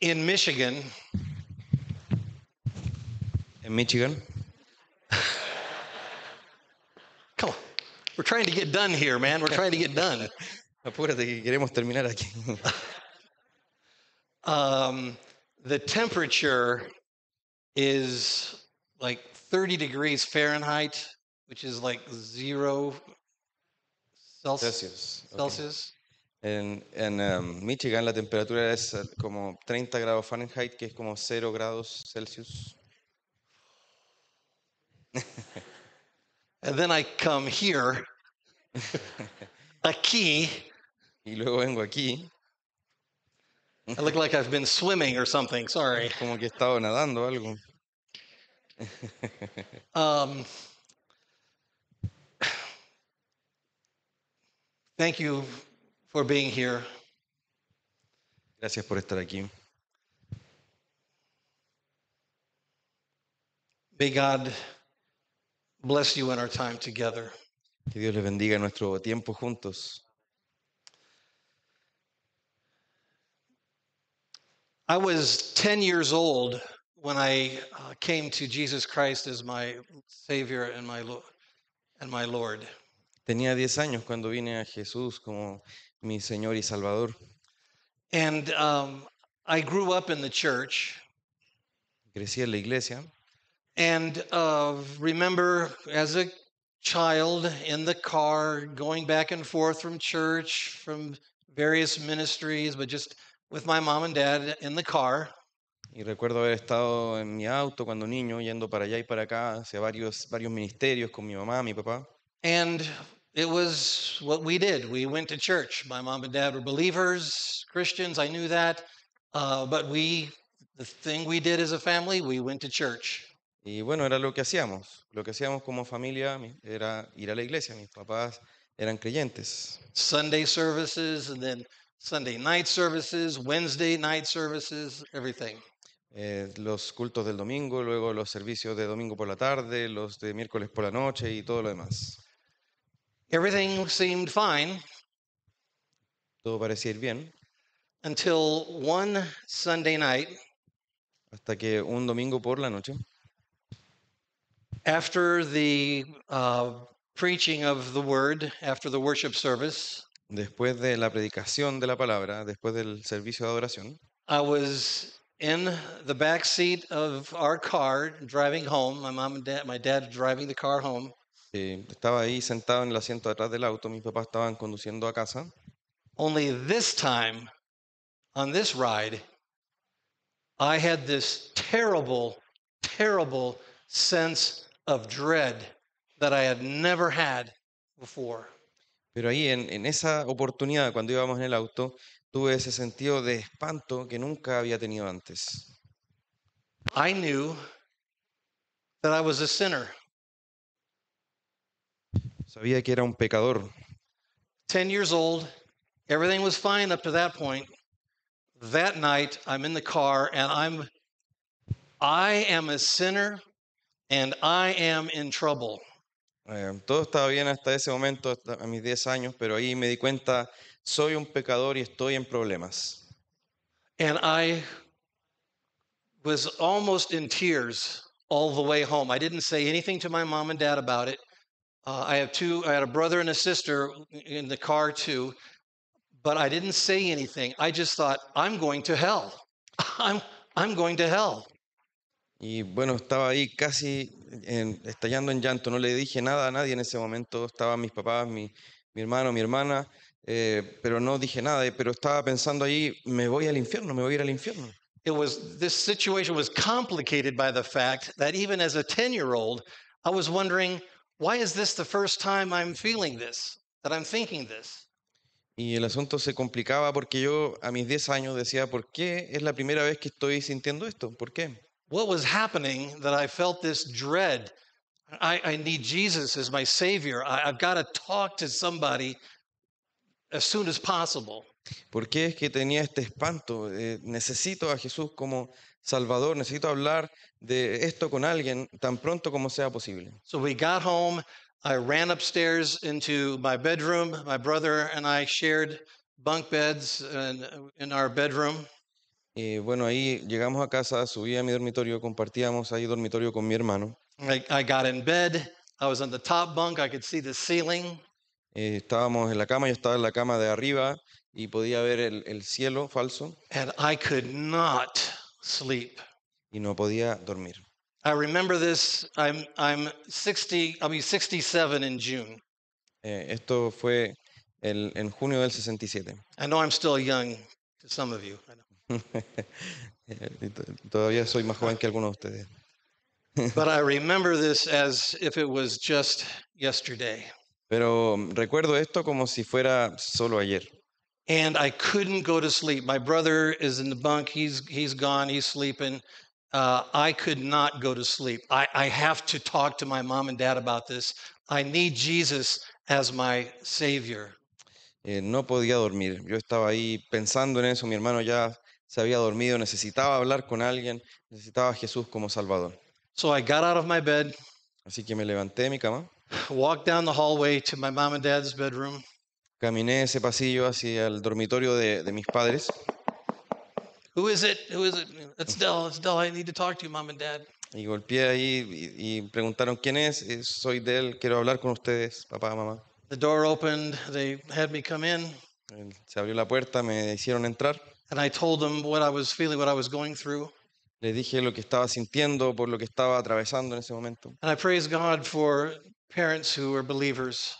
in Michigan, in Michigan, come on, we're trying to get done here, man. We're trying to get done. Apúrate que queremos terminar aquí. um, the temperature is like 30 degrees Fahrenheit, which is like zero Celsius. Celsius. Okay. Celsius. En, em, Michigan la temperatura es eh, como 30 grados Fahrenheit, que es como 0 grados Celsius. And then I come here, aquí. Y luego vengo aquí. I look like I've been swimming or something, sorry. Como que he estado nadando algo. um, thank you for being here. Gracias por estar aquí. May God bless you in our time together. Que Dios les bendiga en nuestro tiempo juntos. I was 10 years old when I uh, came to Jesus Christ as my Savior and my, and my Lord. Tenía 10 años cuando vine a Jesús como mi Señor y Salvador. And um, I grew up in the church. Crecí en la iglesia. And uh, remember, as a child in the car, going back and forth from church, from various ministries, but just with my mom and dad in the car. Y recuerdo haber estado en mi auto cuando niño, yendo para allá y para acá, hacia varios, varios ministerios con mi mamá, mi papá. And it was what we did. We went to church. My mom and dad were believers, Christians. I knew that. Uh, but we, the thing we did as a family, we went to church. Y bueno, era lo que hacíamos. Lo que hacíamos como familia era ir a la iglesia. Mis papás eran creyentes. Sunday services and then Sunday night services, Wednesday night services, everything. Eh, los cultos del domingo, luego los servicios de domingo por la tarde, los de miércoles por la noche y todo lo demás. Everything seemed fine, todo parecía bien, until one Sunday night, hasta que un domingo por la noche, after the uh, preaching of the word, after the worship service, después de la predicación de la palabra, después del servicio de adoración, I was in the back seat of our car driving home. My mom and dad, my dad driving the car home. Eh, estaba ahí sentado en el asiento detrás atrás del auto, mis papás estaban conduciendo a casa. Only this time, on this ride, I had this terrible, terrible sense of dread that I had never had before. Pero ahí, en, en esa oportunidad, cuando íbamos en el auto, tuve ese sentido de espanto que nunca había tenido antes. I knew that I was a sinner. Sabía que era un pecador. 10 years old, everything was fine up to that point. That night, I'm in the car and I'm I am a sinner and I am in trouble. todo estaba bien hasta ese momento, a mis 10 años, pero ahí me di cuenta, soy un pecador y estoy en problemas. And I was almost in tears all the way home. I didn't say anything to my mom and dad about it. Uh, I have two, I had a brother and a sister in the car too, but I didn't say anything. I just thought, I'm going to hell. I'm, I'm going to hell. Y bueno, estaba ahí casi en, estallando en llanto. No le dije nada a nadie en ese momento. Estaban mis papás, mi, mi hermano, mi hermana, eh, pero no dije nada. Pero estaba pensando ahí, me voy al infierno, me voy a ir al infierno. It was this situation was complicated by the fact that even as a 10-year-old, I was wondering Why is this the first time I'm feeling this? That I'm thinking this? Y el asunto se complicaba porque yo a mis 10 años decía, ¿por qué es la primera vez que estoy sintiendo esto? ¿Por qué? What was happening that I felt this dread? I, I need Jesus as my savior. I, I've got to talk to somebody as soon as possible. ¿Por qué es que tenía este espanto? Eh, necesito a Jesús como Salvador, necesito hablar de esto con alguien tan pronto como sea posible. So we got home, I ran upstairs into my bedroom. My brother and I shared bunk beds in, in our bedroom. Y bueno, ahí llegamos a casa, subí a mi dormitorio, compartíamos ahí dormitorio con mi hermano. I, got in bed. I was on the top bunk. I could see the ceiling. Eh, estábamos en la cama, yo estaba en la cama de arriba y podía ver el, el cielo falso. And I could not sleep y no podía dormir. I remember this. I'm, I'm 60, I'll be 67 in June. Eh, esto fue el, en junio del 67. I know I'm still young to some of you. I know. Todavía soy más joven que algunos de ustedes. But I remember this as if it was just yesterday. Pero mm, recuerdo esto como si fuera solo ayer. And I couldn't go to sleep. My brother is in the bunk. He's, he's gone. He's sleeping uh, I could not go to sleep. I, I have to talk to my mom and dad about this. I need Jesus as my savior. Eh, no podía dormir. Yo estaba ahí pensando en eso. Mi hermano ya se había dormido. Necesitaba hablar con alguien. Necesitaba a Jesús como Salvador. So I got out of my bed, Así que me levanté mi cama. walked down the hallway to my mom and dad's bedroom, Caminé ese pasillo hacia el dormitorio de, de mis padres. Who is it? Who is it? It's Dell. It's Dell. I need to talk to you, mom and dad. Y golpeé ahí y, y preguntaron quién es. Soy Dell. Quiero hablar con ustedes, papá, mamá. The door opened. They had me come in, Se abrió la puerta, me hicieron entrar. and I told them what I was feeling, what I was going through. Les dije lo que estaba sintiendo por lo que estaba atravesando en ese momento. And I praise God for parents who are believers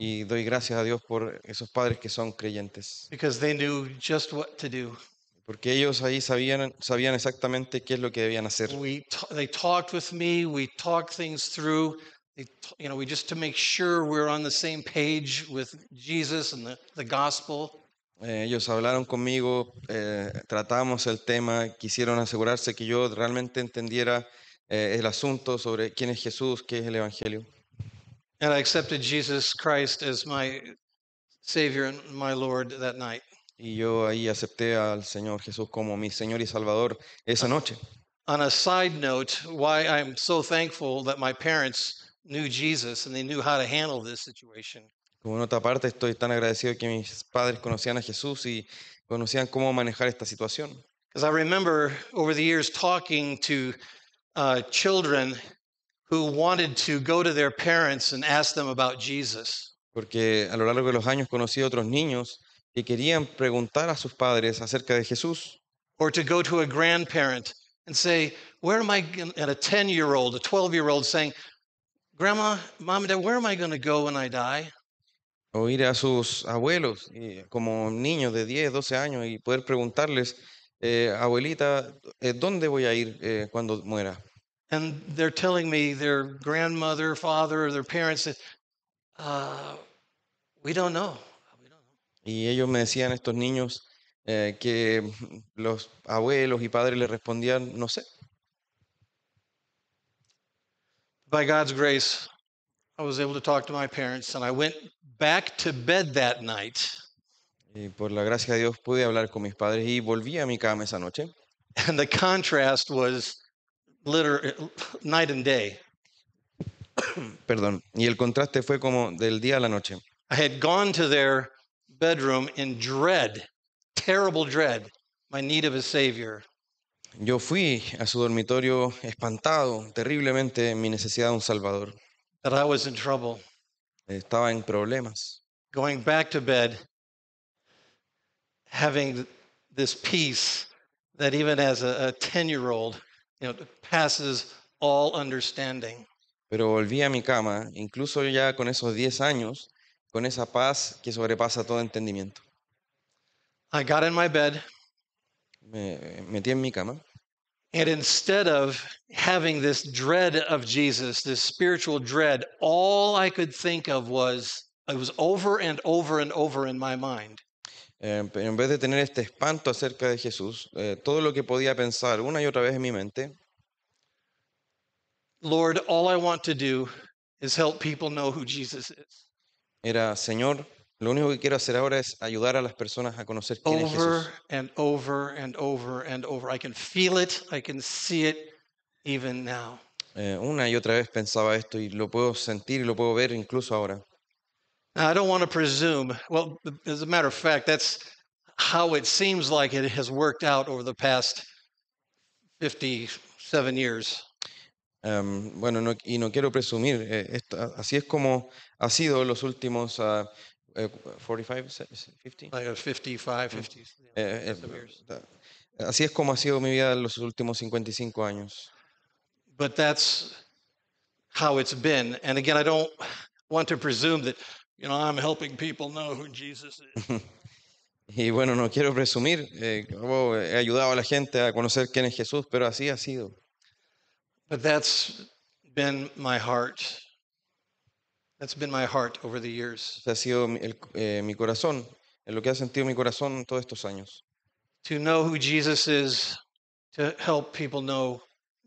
Y doy gracias a Dios por esos padres que son creyentes, because they knew just what to do. Porque ellos ahí sabían, sabían exactamente qué es lo que debían hacer. We they talked with me, we talked things through, they, you know, we just to make sure we're on the same page with Jesus and the, the gospel. Eh, ellos hablaron conmigo, eh, tratamos el tema, quisieron asegurarse que yo realmente entendiera eh, el asunto sobre quién es Jesús, qué es el Evangelio. And I accepted Jesus Christ as my Savior and my Lord that night. Y yo ahí acepté al Señor Jesús como mi Señor y Salvador esa noche. On a side note, why I'm so thankful that my parents knew Jesus and they knew how to handle this situation. Como en otra parte, estoy tan agradecido que mis padres conocían a Jesús y conocían cómo manejar esta situación. Because I remember over the years talking to uh, children who wanted to go to their parents and ask them about Jesus. Porque a lo largo de los años conocí a otros niños que querían preguntar a sus padres acerca de Jesús. Or to go to a grandparent and say, where am I, at a 10 year old, a 12 year old saying, Grandma, mom and dad, where am I going to go when I die? O ir a sus abuelos como niños de 10, 12 años y poder preguntarles, eh, abuelita, eh, ¿dónde voy a ir eh, cuando muera? And they're telling me their grandmother, father, or their parents uh, we don't know y ellos me decían, estos niños, eh, que los abuelos y padres les respondían, no sé. By God's grace, I was able to talk to my parents and I went back to bed that night. Y por la gracia de Dios pude hablar con mis padres y volví a mi cama esa noche. And the contrast was night and day. Perdón, y el contraste fue como del día a la noche. I had gone to their bedroom in dread, terrible dread, my need of a savior. Yo fui a su dormitorio espantado terriblemente en mi necesidad de un salvador. That I was in trouble. Estaba en problemas. Going back to bed, having this peace that even as a, 10 year old, you know, passes all understanding. Pero volví a mi cama, incluso ya con esos 10 años, con esa paz que sobrepasa todo entendimiento. I got in my bed. Me metí en mi cama. And instead of having this dread of Jesus, this spiritual dread, all I could think of was, it was over and over and over in my mind. Eh, en vez de tener este espanto acerca de Jesús, eh, todo lo que podía pensar una y otra vez en mi mente, Lord, all I want to do is help people know who Jesus is. Era, Señor, lo único que quiero hacer ahora es ayudar a las personas a conocer quién es Jesús. Over and over and over and over. I can feel it, I can see it even now. Eh, una y otra vez pensaba esto y lo puedo sentir y lo puedo ver incluso ahora. I don't want to presume. Well, as a matter of fact, that's how it seems like it has worked out over the past 57 years. Em, bueno, no, y no quiero presumir, eh, así es como ha sido los últimos 45, 50. 55, 50. así es como ha sido mi vida los últimos 55 años. But that's how it's been. And again, I don't want to presume that, you know, I'm helping people know who Jesus is. y bueno, no quiero presumir, eh, oh, he ayudado a la gente a conocer quién es Jesús, pero así ha sido. But that's been my heart. That's been my heart over the years. Ha sido el, eh, mi corazón, en lo que ha sentido mi corazón todos estos años. To know who Jesus is, to help people know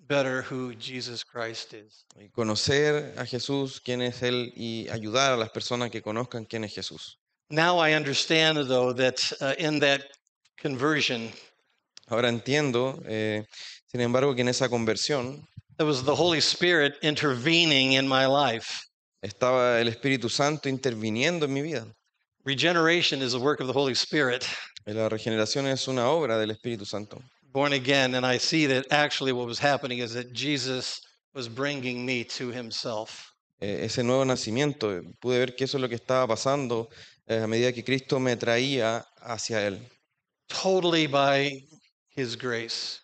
better who Jesus Christ is. Y conocer a Jesús, quién es él y ayudar a las personas que conozcan quién es Jesús. Now I understand though that uh, in that conversion Ahora entiendo, eh, sin embargo, que en esa conversión It was the Holy Spirit intervening in my life. Estaba el Espíritu Santo interviniendo en mi vida. Regeneration is a work of the Holy Spirit. La regeneración es una obra del Espíritu Santo. Born again, and I see that actually what was happening is that Jesus was bringing me to Himself. E, ese nuevo nacimiento, eh, pude ver que eso es lo que estaba pasando eh, a medida que Cristo me traía hacia él. Totally by His grace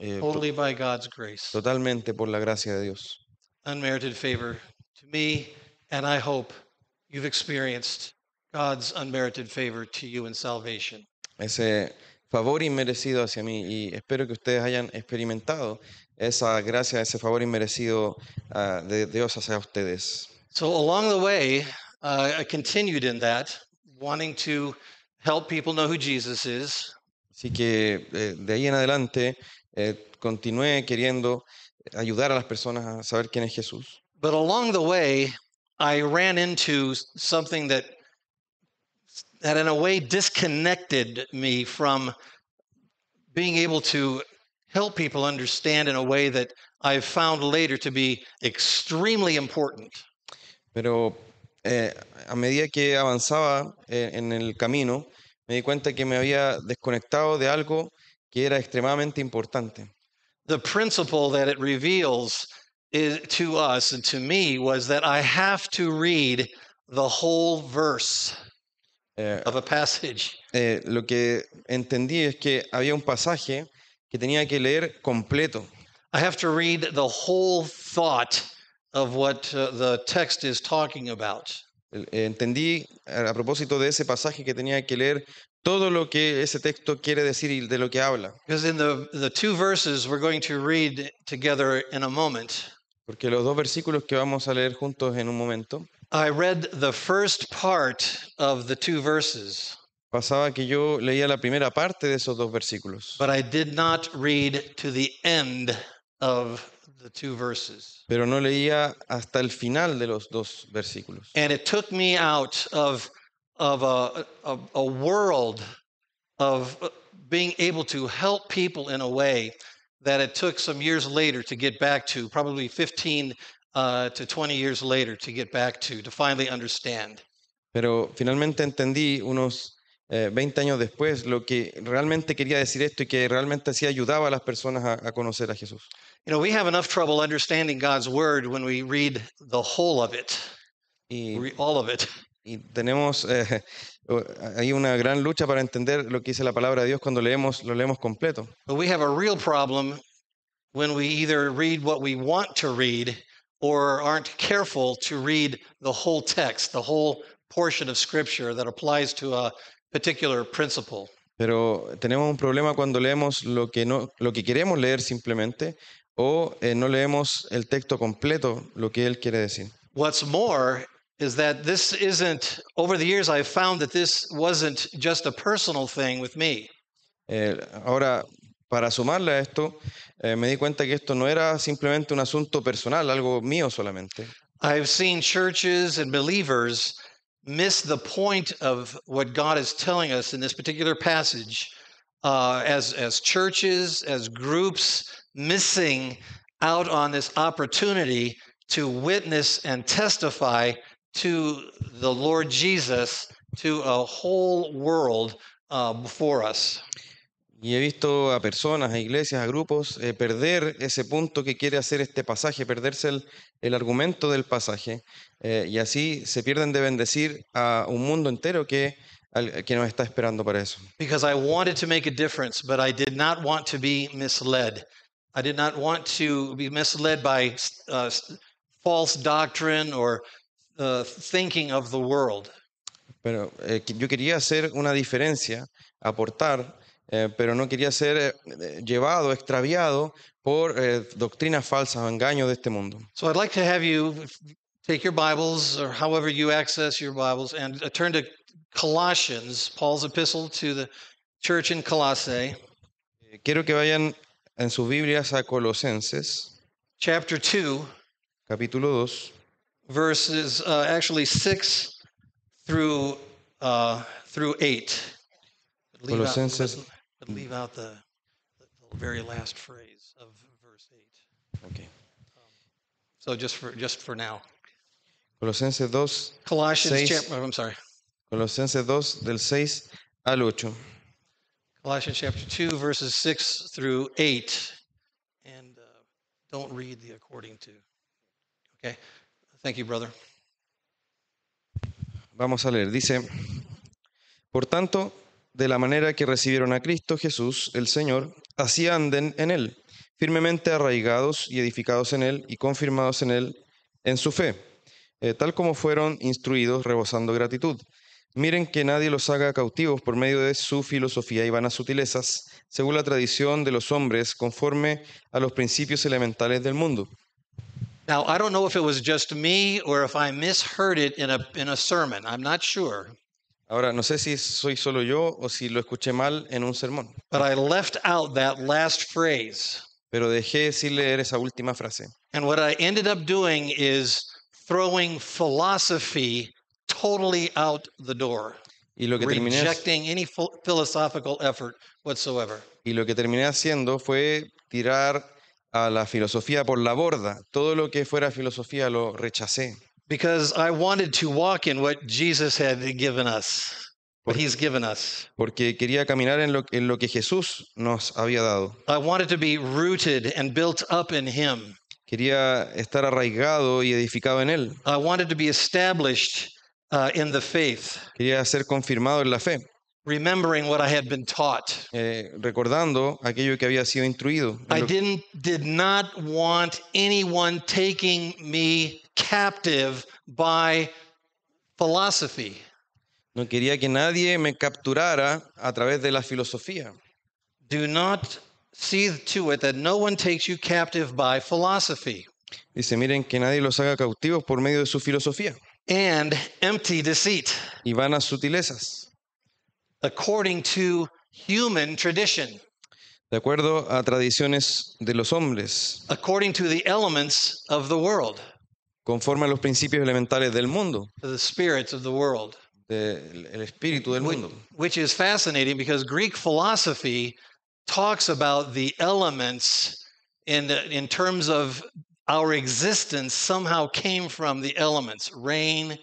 eh, Only by God's grace. totalmente por la gracia de Dios. Unmerited favor to me, and I hope you've experienced God's unmerited favor to you in salvation. Ese favor inmerecido hacia mí y espero que ustedes hayan experimentado esa gracia, ese favor inmerecido uh, de Dios hacia ustedes. So along the way, I continued in that, wanting to help people know who Jesus is. Así que eh, de ahí en adelante eh, continué queriendo ayudar a las personas a saber quién es Jesús. But along the way, I ran into something that that in a way disconnected me from being able to help people understand in a way that I found later to be extremely important. Pero eh, a medida que avanzaba eh, en el camino, me di cuenta que me había desconectado de algo que era extremadamente importante. The principle that it reveals is, to us and to me was that I have to read the whole verse eh, of a passage. Eh, lo que entendí es que había un pasaje que tenía que leer completo. I have to read the whole thought of what uh, the text is talking about. Eh, entendí eh, a propósito de ese pasaje que tenía que leer todo lo que ese texto quiere decir y de lo que habla. Porque los dos versículos que vamos a leer juntos en un momento, the first part of the two verses, pasaba que yo leía la primera parte de esos dos versículos, but did not read to the end two pero no leía hasta el final de los dos versículos. And it took me out of of a, a, a world of uh, being able to help people in a way that it took some years later to get back to, probably 15 uh, to 20 years later to get back to, to finally understand. Pero finalmente entendí unos eh, 20 años después lo que realmente quería decir esto y que realmente sí ayudaba a las personas a, a conocer a Jesús. You know, we have enough trouble understanding God's word when we read the whole of it, Y, all of it. Y tenemos, eh, hay una gran lucha para entender lo que dice la palabra de Dios cuando leemos, lo leemos completo. But we have a real problem when we either read what we want to read or aren't careful to read the whole text, the whole portion of scripture that applies to a particular principle. Pero tenemos un problema cuando leemos lo que no lo que queremos leer simplemente o eh, no leemos el texto completo, lo que él quiere decir. What's more is that this isn't, over the years, I've found that this wasn't just a personal thing with me. Eh, ahora, para sumarle a esto, eh, me di cuenta que esto no era simplemente un asunto personal, algo mío solamente. I've seen churches and believers miss the point of what God is telling us in this particular passage uh, as, as churches, as groups, missing out on this opportunity to witness and testify to the Lord Jesus to a whole world uh, um, before us. Y he visto a personas, a iglesias, a grupos eh, perder ese punto que quiere hacer este pasaje, perderse el, el argumento del pasaje, eh, y así se pierden de bendecir a un mundo entero que, al, que nos está esperando para eso. Because I wanted to make a difference, but I did not want to be misled. I did not want to be misled by uh, false doctrine or Uh, thinking of the world. Pero eh, yo quería hacer una diferencia, aportar, eh, pero no quería ser eh, eh llevado, extraviado por eh, doctrinas falsas o engaños de este mundo. So I'd like to have you take your Bibles or however you access your Bibles and uh, turn to Colossians, Paul's epistle to the church in Colossae. Eh, quiero que vayan en sus Biblias a Colosenses, chapter 2, capítulo 2. verses uh, actually 6 through uh, through 8 I'd leave, Out, leave out the, the, very last phrase of verse 8 okay um, so just for just for now Colosenses 2 Colossians 6, chapter I'm sorry Colosenses 2 del 6 al 8 Colossians chapter 2 verses 6 through 8 and uh, don't read the according to okay Thank Vamos a leer. Dice, por tanto, de la manera que recibieron a Cristo Jesús, el Señor, así anden en Él, firmemente arraigados y edificados en Él y confirmados en Él en su fe, eh, tal como fueron instruidos, rebosando gratitud. Miren que nadie los haga cautivos por medio de su filosofía y vanas sutilezas, según la tradición de los hombres, conforme a los principios elementales del mundo Now, I don't know if it was just me or if I misheard it in a, in a sermon. I'm not sure. Ahora, no sé si soy solo yo o si lo escuché mal en un sermón, But I left out that last phrase. pero dejé de sin leer esa última frase. And what I ended up doing is throwing philosophy totally out the door, Y lo que any philosophical effort whatsoever. y lo que terminé haciendo fue tirar a la filosofía por la borda. Todo lo que fuera filosofía lo rechacé. Because I wanted to walk in what Jesus had given us. What he's given us. Porque quería caminar en lo, en lo que Jesús nos había dado. I wanted to be rooted and built up in him. Quería estar arraigado y edificado en él. I wanted to be established uh, in the faith. Quería ser confirmado en la fe remembering what I had been taught. Eh, recordando aquello que había sido instruido. I didn't did not want anyone taking me captive by philosophy. No quería que nadie me capturara a través de la filosofía. Do not see to it that no one takes you captive by philosophy. Dice, miren que nadie los haga cautivos por medio de su filosofía. And empty deceit. Y vanas sutilezas. according to human tradition. De acuerdo a tradiciones de los hombres. According to the elements of the world. Conforme a los principios elementales del mundo. The spirits of the world. De, el espíritu del which, mundo. Which is fascinating because Greek philosophy talks about the elements in, the, in terms of our existence somehow came from the elements rain,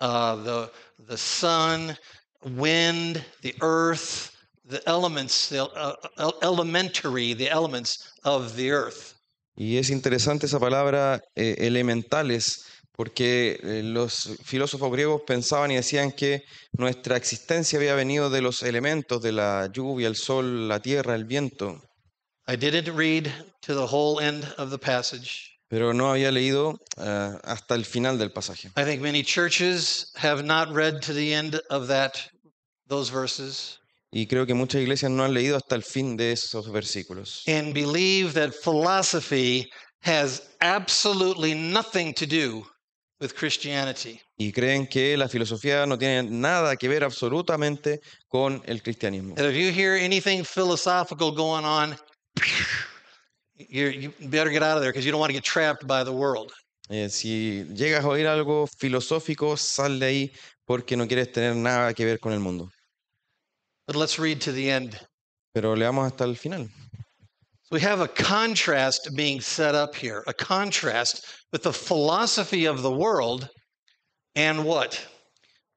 uh, the, the sun, wind, the earth, the elements, uh, uh, elementary, elements of the earth. Y es interesante esa palabra eh, elementales, porque eh, los filósofos griegos pensaban y decían que nuestra existencia había venido de los elementos, de la lluvia, el sol, la tierra, el viento. I didn't read to the whole end of the passage. Pero no había leído eh, hasta el final del pasaje. I think many churches have not read to the end of that verses. Y creo que muchas iglesias no han leído hasta el fin de esos versículos. And Y creen que la filosofía no tiene nada que ver absolutamente con el cristianismo. si llegas a oír algo filosófico, sal de ahí porque no quieres tener nada que ver con el mundo. But let's read to the end. Pero leamos hasta el final. we have a contrast being set up here, a contrast with the philosophy of the world and what?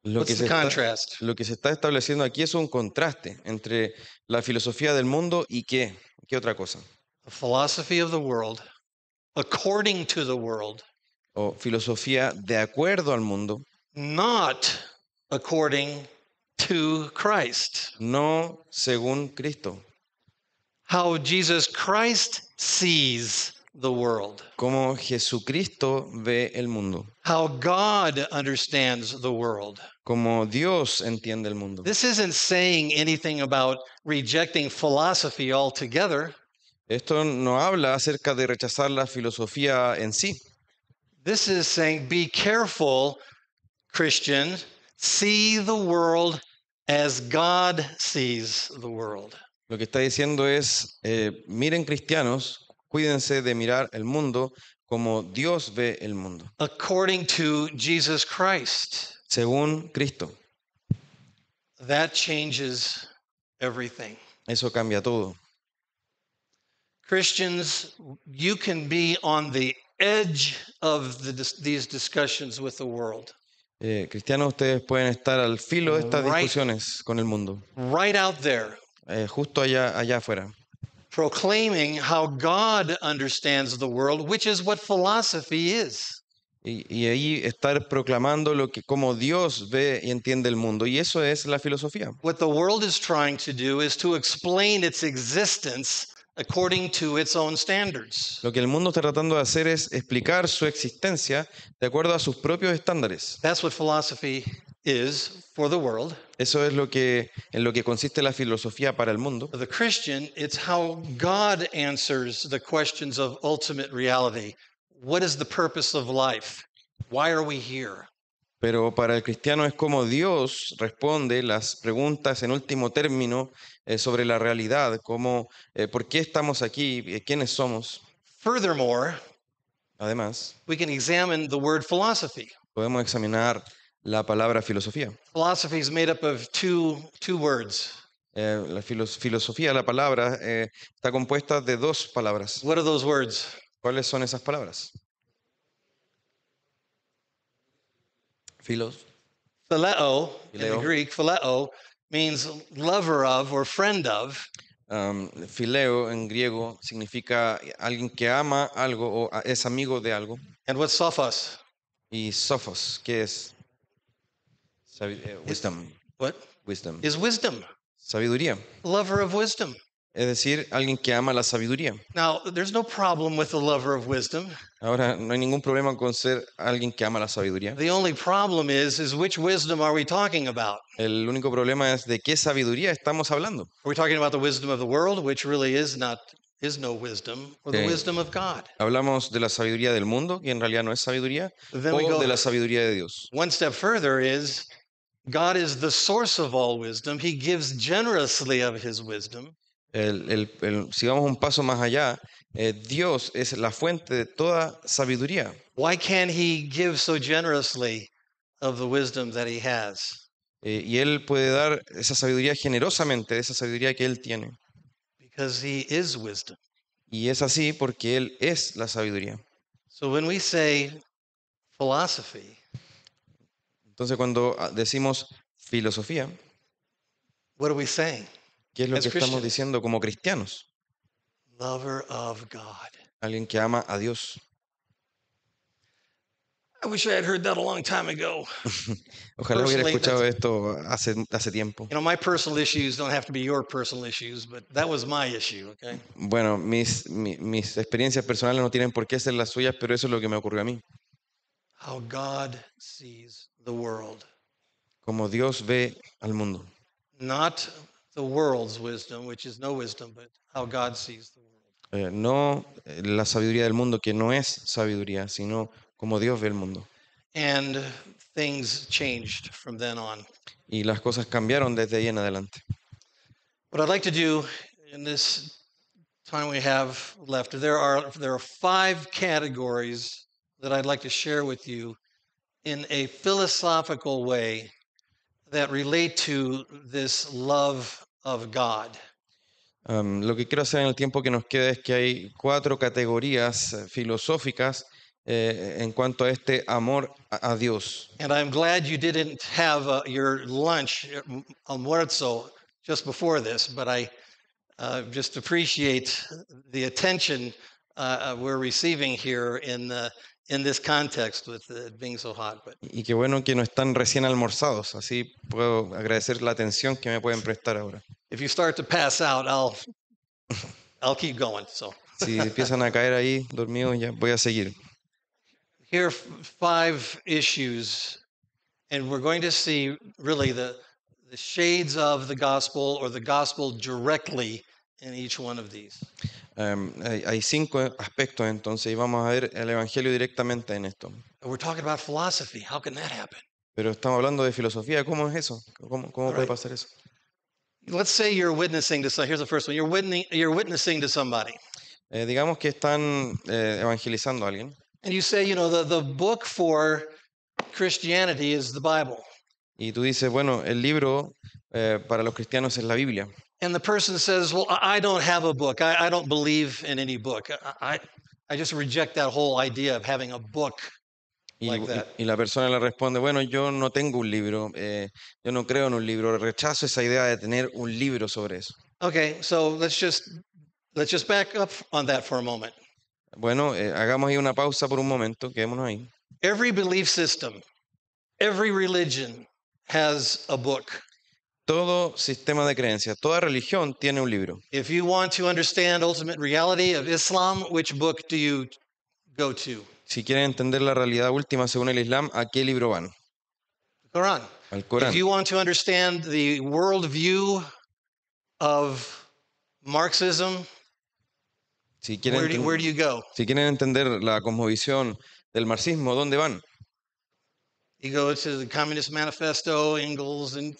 Lo que, the contrast? Está, lo que se está estableciendo aquí es un contraste entre la filosofía del mundo y qué, qué otra cosa. The philosophy of the world, according to the world. O filosofía de acuerdo al mundo. Not according to Christ. No según Cristo. How Jesus Christ sees the world. Como Jesucristo ve el mundo. How God understands the world. Como Dios entiende el mundo. This isn't saying anything about rejecting philosophy altogether. Esto no habla acerca de rechazar la filosofía en sí. This is saying be careful Christians see the world as God sees the world. Lo que está diciendo es, eh, miren cristianos, cuídense de mirar el mundo como Dios ve el mundo, according to Jesus Christ. según Cristo. That changes everything. Eso cambia todo. Christians, you can be on the edge of the, these discussions with the world. Eh, cristianos, ustedes pueden estar al filo de estas right, discusiones con el mundo. Right out there. Eh, justo allá, allá afuera. Proclaiming how God understands the world, which is what philosophy is. Y, y ahí estar proclamando lo que como Dios ve y entiende el mundo, y eso es la filosofía. What the world is trying to do is to explain its existence according to its own standards. Lo que el mundo está tratando de hacer es explicar su existencia de acuerdo a sus propios estándares. That's what philosophy is for the world. Eso es lo que en lo que consiste la filosofía para el mundo. For the Christian, it's how God answers the questions of ultimate reality. What is the purpose of life? Why are we here? Pero para el cristiano es como Dios responde las preguntas en último término eh, sobre la realidad, como eh, por qué estamos aquí, eh, quiénes somos. Furthermore, además, we can examine the word Podemos examinar la palabra filosofía. Philosophy is made up of two, words. la filosofía, la palabra, está compuesta de dos palabras. What are those words? ¿Cuáles son esas palabras? Philos. Phileo, phileo. in Greek, phileo means lover of or friend of. Um, phileo Greek griego significa alguien que ama algo o es amigo de algo. And what's sophos? Y sophos, que es eh, wisdom. Is, what? Wisdom. Is wisdom. Sabiduría. Lover of wisdom. Es decir, alguien que ama la sabiduría. Now, there's no problem with the lover of wisdom. Ahora, no hay ningún problema con ser alguien que ama la sabiduría. The only problem is is which wisdom are we talking about? El único problema es de qué sabiduría estamos hablando. Are we talking about the wisdom of the world, which really is not is no wisdom, or okay. the eh, wisdom of God. Hablamos de la sabiduría del mundo, que en realidad no es sabiduría, Then o go de la sabiduría de Dios. One step further is God is the source of all wisdom. He gives generously of his wisdom si vamos un paso más allá, eh, Dios es la fuente de toda sabiduría. Why can't he give so generously of the wisdom that he has? Eh, y él puede dar esa sabiduría generosamente, esa sabiduría que él tiene. Because he is wisdom. Y es así porque él es la sabiduría. So when we say philosophy, entonces cuando ah, decimos filosofía, what are we saying? ¿Qué es lo que estamos diciendo como cristianos? Alguien que ama a Dios. Ojalá hubiera escuchado esto hace, hace tiempo. Bueno, mis, experiencias personales no tienen por qué ser las suyas, pero eso es lo que me ocurrió a mí. Como Dios ve al mundo. Not the world's wisdom, which is no wisdom, but how God sees the world. Eh, no eh, la sabiduría del mundo, que no es sabiduría, sino como Dios ve el mundo. And things changed from then on. Y las cosas cambiaron desde ahí en adelante. What I'd like to do in this time we have left, there are there are five categories that I'd like to share with you in a philosophical way that relate to this love of God. Um, lo que quiero hacer en el tiempo que nos queda es que hay cuatro categorías eh, filosóficas eh, en cuanto a este amor a, Dios. And I'm glad you didn't have uh, your lunch eh, almuerzo just before this, but I uh, just appreciate the attention uh, uh we're receiving here in the in this context with it being so hot. But. Y qué bueno que no están recién almorzados, así puedo agradecer la atención que me pueden prestar ahora. If you start to pass out, I'll I'll keep going. So. si empiezan a caer ahí dormidos, ya voy a seguir. Here are five issues, and we're going to see really the the shades of the gospel or the gospel directly Em, hay, cinco aspectos entonces y vamos a ver el evangelio directamente en esto. Pero estamos hablando de filosofía. ¿Cómo es eso? ¿Cómo, puede pasar eso? digamos que están eh, evangelizando a alguien. Y tú dices, bueno, el libro eh, para los cristianos es la Biblia. and the person says, Well, I don't have a book. I, I don't believe in any book. I, I just reject that whole idea of having a book Y, like that. y, la persona le responde, bueno, yo no tengo un libro, eh, yo no creo en un libro, rechazo esa idea de tener un libro sobre eso. Okay, so let's just let's just back up on that for a moment. Bueno, eh, hagamos ahí una pausa por un momento, quedémonos ahí. Every belief system, every religion has a book. Todo sistema de creencias, toda religión tiene un libro. If you want to understand ultimate reality of Islam, which book do you go to? Si quieren entender la realidad última según el Islam, ¿a qué libro van? The Quran. Al Corán. If you want to understand the worldview of Marxism, si quieren, where do, where do you go? si quieren entender la cosmovisión del marxismo, ¿dónde van? You go to the Communist Manifesto, Engels, and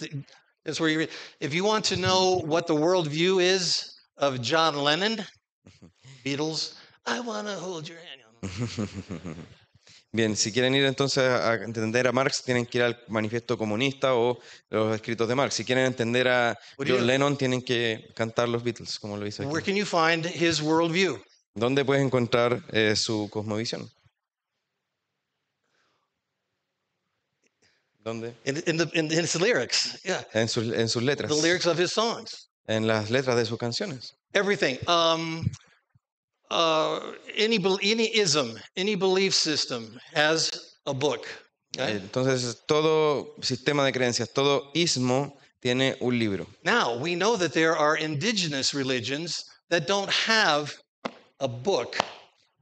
Bien, si quieren ir entonces a entender a Marx, tienen que ir al manifiesto comunista o los escritos de Marx. Si quieren entender a John Lennon, tienen que cantar los Beatles, como lo dice aquí. ¿Dónde puedes encontrar eh, su cosmovisión? ¿Dónde? In, in, the, in his lyrics. Yeah. En, sus, en sus letras. The lyrics of his songs. En las letras de sus canciones. Everything. Um, uh, any, any ism, any belief system has a book. Right? Entonces, todo sistema de creencias, todo ismo tiene un libro. Now, we know that there are indigenous religions that don't have a book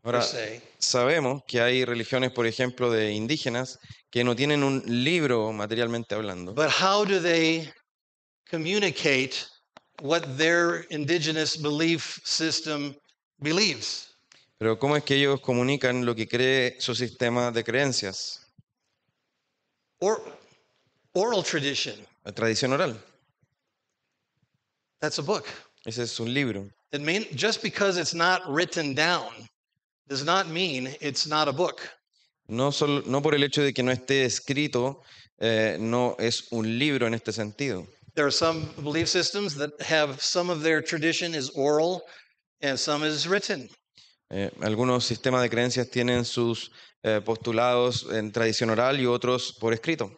Ahora, per se. sabemos que hay religiones, por ejemplo, de indígenas que no tienen un libro materialmente hablando. But how do they communicate what their indigenous belief system believes? Pero ¿cómo es que ellos comunican lo que cree su sistema de creencias? Or, oral tradition. La tradición oral. That's a book. Ese es un libro. It mean, just because it's not written down does not mean it's not a book. No, solo, no por el hecho de que no esté escrito, eh, no es un libro en este sentido. There are some belief systems that have some of their tradition is oral and some is written. Eh, algunos sistemas de creencias tienen sus eh, postulados en tradición oral y otros por escrito.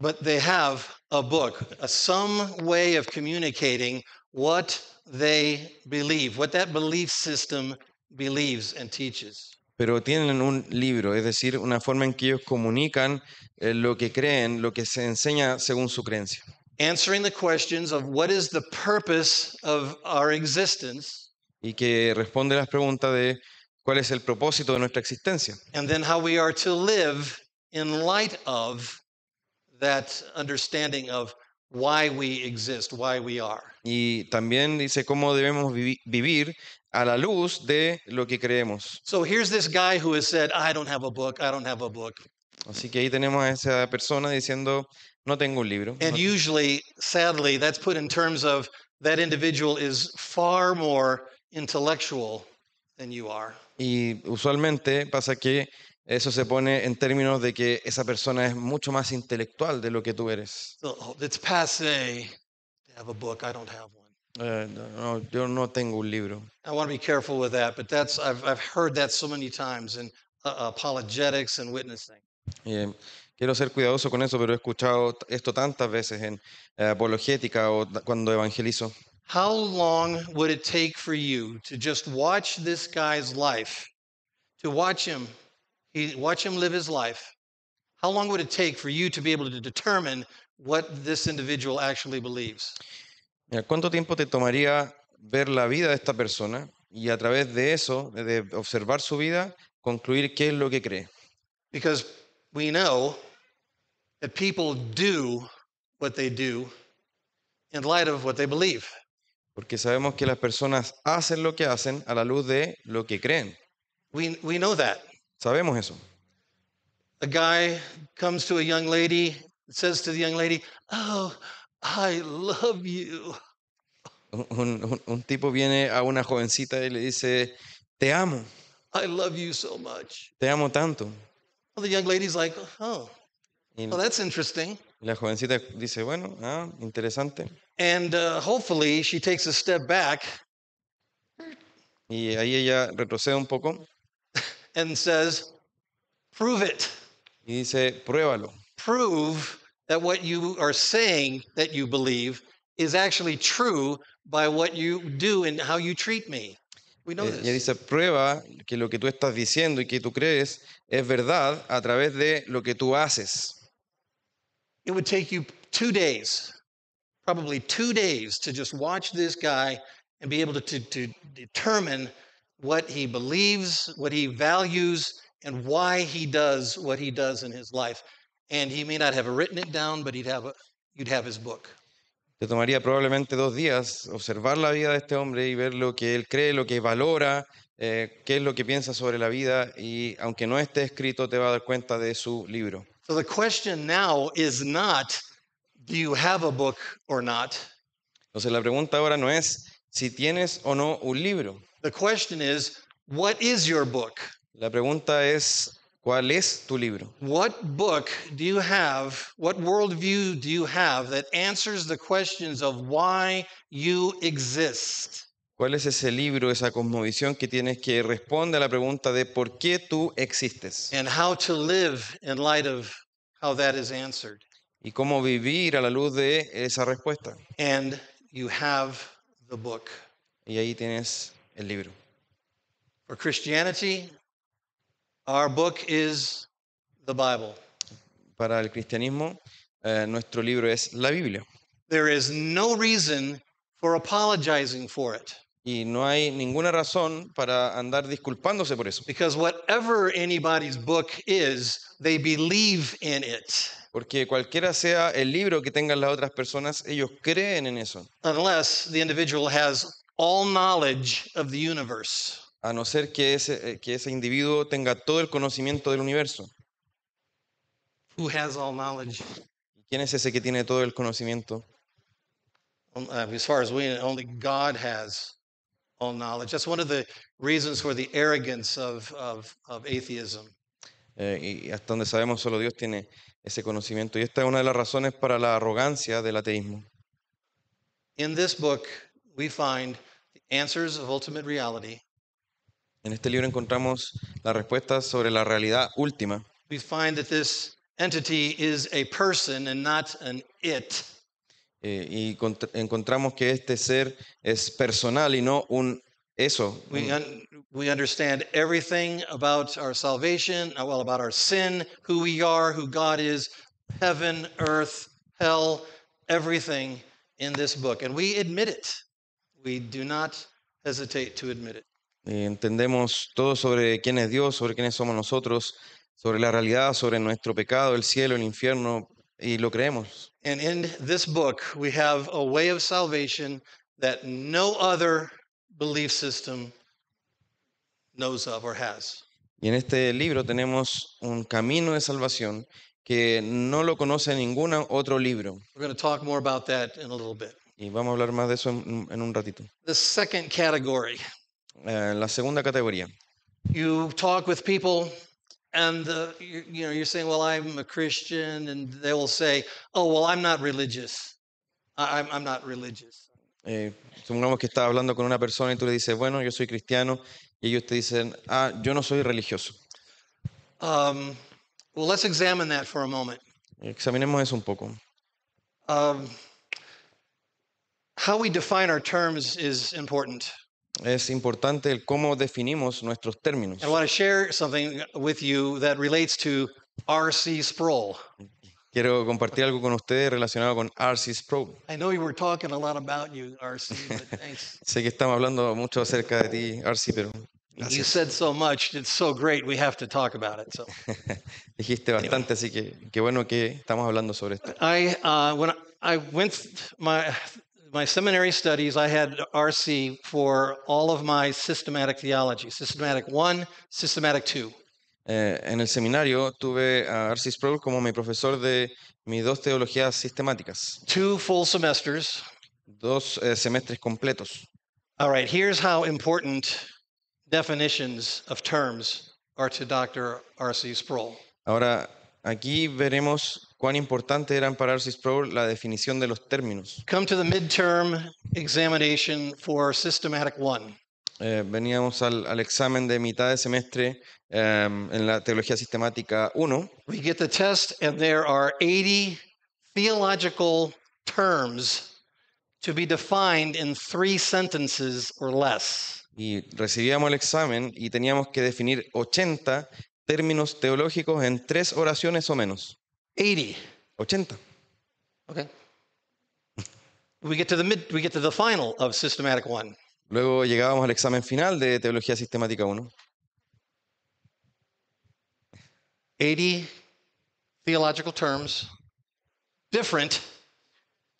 But they have a book, a, some way of communicating what they believe, what that belief system believes and teaches pero tienen un libro, es decir, una forma en que ellos comunican eh, lo que creen, lo que se enseña según su creencia. Answering the questions of what is the purpose of our existence. Y que responde las preguntas de cuál es el propósito de nuestra existencia. And then how we are to live in light of that understanding of why we exist, why we are. Y también dice cómo debemos vivir a la luz de lo que creemos. So here's this guy who has said, I don't have a book, I don't have a book. Así que ahí tenemos a esa persona diciendo, no tengo un libro. And usually, sadly, that's put in terms of that individual is far more intellectual than you are. Y usualmente pasa que eso se pone en términos de que esa persona es mucho más intelectual de lo que tú eres. So, oh, it's passé to have a book, I don't have one. Uh, no, no tengo un libro. I want to be careful with that, but that's I've I've heard that so many times in uh, apologetics and witnessing. Yeah. Quiero ser cuidadoso con eso, pero he escuchado esto tantas veces en eh, apologética o cuando evangelizo. How long would it take for you to just watch this guy's life? To watch him, he watch him live his life. How long would it take for you to be able to determine what this individual actually believes? ¿cuánto tiempo te tomaría ver la vida de esta persona y a través de eso, de observar su vida, concluir qué es lo que cree? Porque sabemos que las personas hacen lo que hacen a la luz de lo que creen. know that. Sabemos eso. A guy comes to a young lady, says to the young lady, "Oh, I love you. Un, un, un, tipo viene a una jovencita y le dice, te amo. I love you so much. Te amo tanto. the young lady's like, oh, well, that's interesting. La jovencita dice, bueno, ah, interesante. And uh, hopefully she takes a step back. Y ahí ella retrocede un poco. And says, prove it. Y dice, pruébalo. Prove that what you are saying that you believe is actually true by what you do and how you treat me. We know eh, this. Ella dice, prueba que lo que tú estás diciendo y que tú crees es verdad a través de lo que tú haces. It would take you two days, probably two days, to just watch this guy and be able to, to, to determine what he believes, what he values, and why he does what he does in his life. Te tomaría probablemente dos días observar la vida de este hombre y ver lo que él cree, lo que valora, eh, qué es lo que piensa sobre la vida y aunque no esté escrito te va a dar cuenta de su libro. the question now is not, do you have a book or not? Entonces la pregunta ahora no es si tienes o no un libro. The question is, what is your book? La pregunta es ¿Cuál es tu libro? What book do you have? What worldview do you have that answers the questions of why you exist? ¿Cuál es ese libro, esa cosmovisión que tienes que responde a la pregunta de por qué tú existes? And how to live in light of how that is answered. Y cómo vivir a la luz de esa respuesta. And you have the book. Y ahí tienes el libro. For Christianity, Our book is the Bible. Para el cristianismo, eh, nuestro libro es la Biblia. There is no reason for apologizing for it. Y no hay ninguna razón para andar disculpándose por eso. Because whatever anybody's book is, they believe in it. Porque cualquiera sea el libro que tengan las otras personas, ellos creen en eso. Unless the individual has all knowledge of the universe a no ser que ese, eh, que ese individuo tenga todo el conocimiento del universo. Who has all knowledge? ¿Quién es ese que tiene todo el conocimiento? Um, uh, as far as we know, only God has all knowledge. That's one of the reasons for the arrogance of, of, of atheism. Eh, y hasta donde sabemos, solo Dios tiene ese conocimiento. Y esta es una de las razones para la arrogancia del ateísmo. In this book, we find the answers of ultimate reality. En este libro encontramos las respuestas sobre la realidad última. We find that this entity is a person and not an it. Eh, y encontramos que este ser es personal y no un eso. We, mm. we understand everything about our salvation, uh, well, about our sin, who we are, who God is, heaven, earth, hell, everything in this book. And we admit it. We do not hesitate to admit it. Eh, entendemos todo sobre quién es Dios, sobre quiénes somos nosotros, sobre la realidad, sobre nuestro pecado, el cielo, el infierno, y lo creemos. this book, have a way of salvation that no other Y en este libro tenemos un camino de salvación que no lo conoce ningún otro libro. Y vamos a hablar más de eso en, un ratito. second category eh, la segunda categoría. You talk with people and the, you, you know you're saying, "Well, I'm a Christian," and they will say, "Oh, well, I'm not religious. I, I'm, I'm not religious." Eh, supongamos que está hablando con una persona y tú le dices, bueno, yo soy cristiano, y ellos te dicen, ah, yo no soy religioso. Um, well, let's examine that for a moment. Examinemos eso un poco. Um, how we define our terms is important es importante el cómo definimos nuestros términos. Quiero compartir algo con ustedes relacionado con R.C. Sproul. sé que estamos hablando mucho acerca de ti, R.C., pero Dijiste bastante, así que qué bueno que estamos hablando sobre esto. Uh, my seminary studies, I had RC for all of my systematic theology, systematic one, systematic two. Eh, en el seminario tuve a R.C. Sproul como mi profesor de mis dos teologías sistemáticas. Two full semesters. Dos eh, semestres completos. All right, here's how important definitions of terms are to Dr. R.C. Sproul. Ahora, aquí veremos cuán importante era para Arsis Pro la definición de los términos. Eh, veníamos al, al, examen de mitad de semestre em, en la teología sistemática 1. Y recibíamos el examen y teníamos que definir 80 términos teológicos en tres oraciones o menos. 80. 80. Okay. We get to the mid, we get to the final of systematic 1. Luego llegábamos al examen final de teología sistemática 1. 80 theological terms different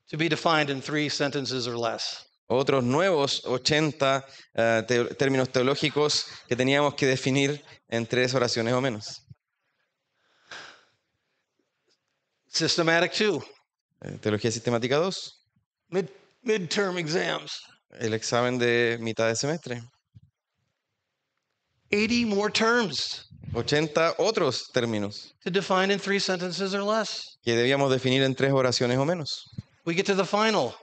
to be defined in three sentences or less. Otros nuevos 80 uh, te términos teológicos que teníamos que definir en tres oraciones o menos. Systematic 2. Eh, teología sistemática 2. Mid midterm exams. El examen de mitad de semestre. 80 more terms. 80 otros términos. To define in three sentences or less. Que debíamos definir en tres oraciones o menos. We get to the final.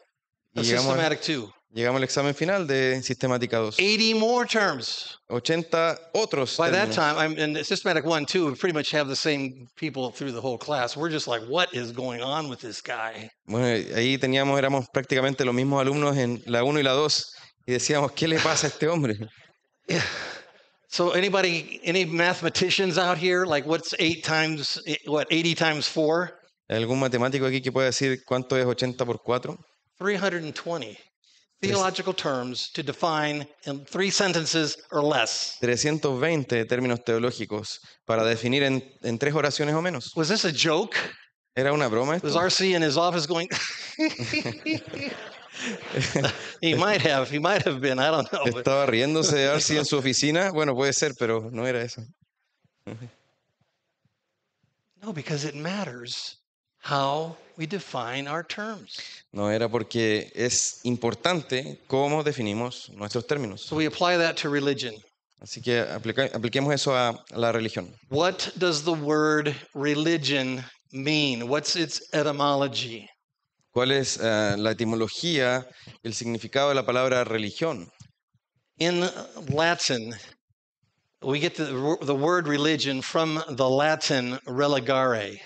The systematic 2. Llegamos al examen final de sistemática 2. 80 more terms. 80 otros. By that términos. time, I'm in systematic 1 2, we pretty much have the same people through the whole class. We're just like, what is going on with this guy? Bueno, ahí teníamos éramos prácticamente los mismos alumnos en la 1 y la 2 y decíamos, ¿qué le pasa a este hombre? So anybody any mathematicians out here like what's 8 times what 80 times 4? ¿Algún matemático aquí que pueda decir cuánto es 80 por 4? 320 theological terms to define in three sentences or less. 320 términos teológicos para definir en, en tres oraciones o menos. Was this a joke? Era una broma esto? Was RC in his office going he might have, he might have been, I don't know. Estaba riéndose RC en su oficina. Bueno, puede ser, pero no era eso. no, because it matters how we define our terms. No era porque es importante cómo definimos nuestros términos. So we apply that to religion. Así que apliquemos eso a la religión. What does the word religion mean? What's its etymology? ¿Cuál es eh, la etimología, el significado de la palabra religión? In Latin, we get the, word religion from the Latin religare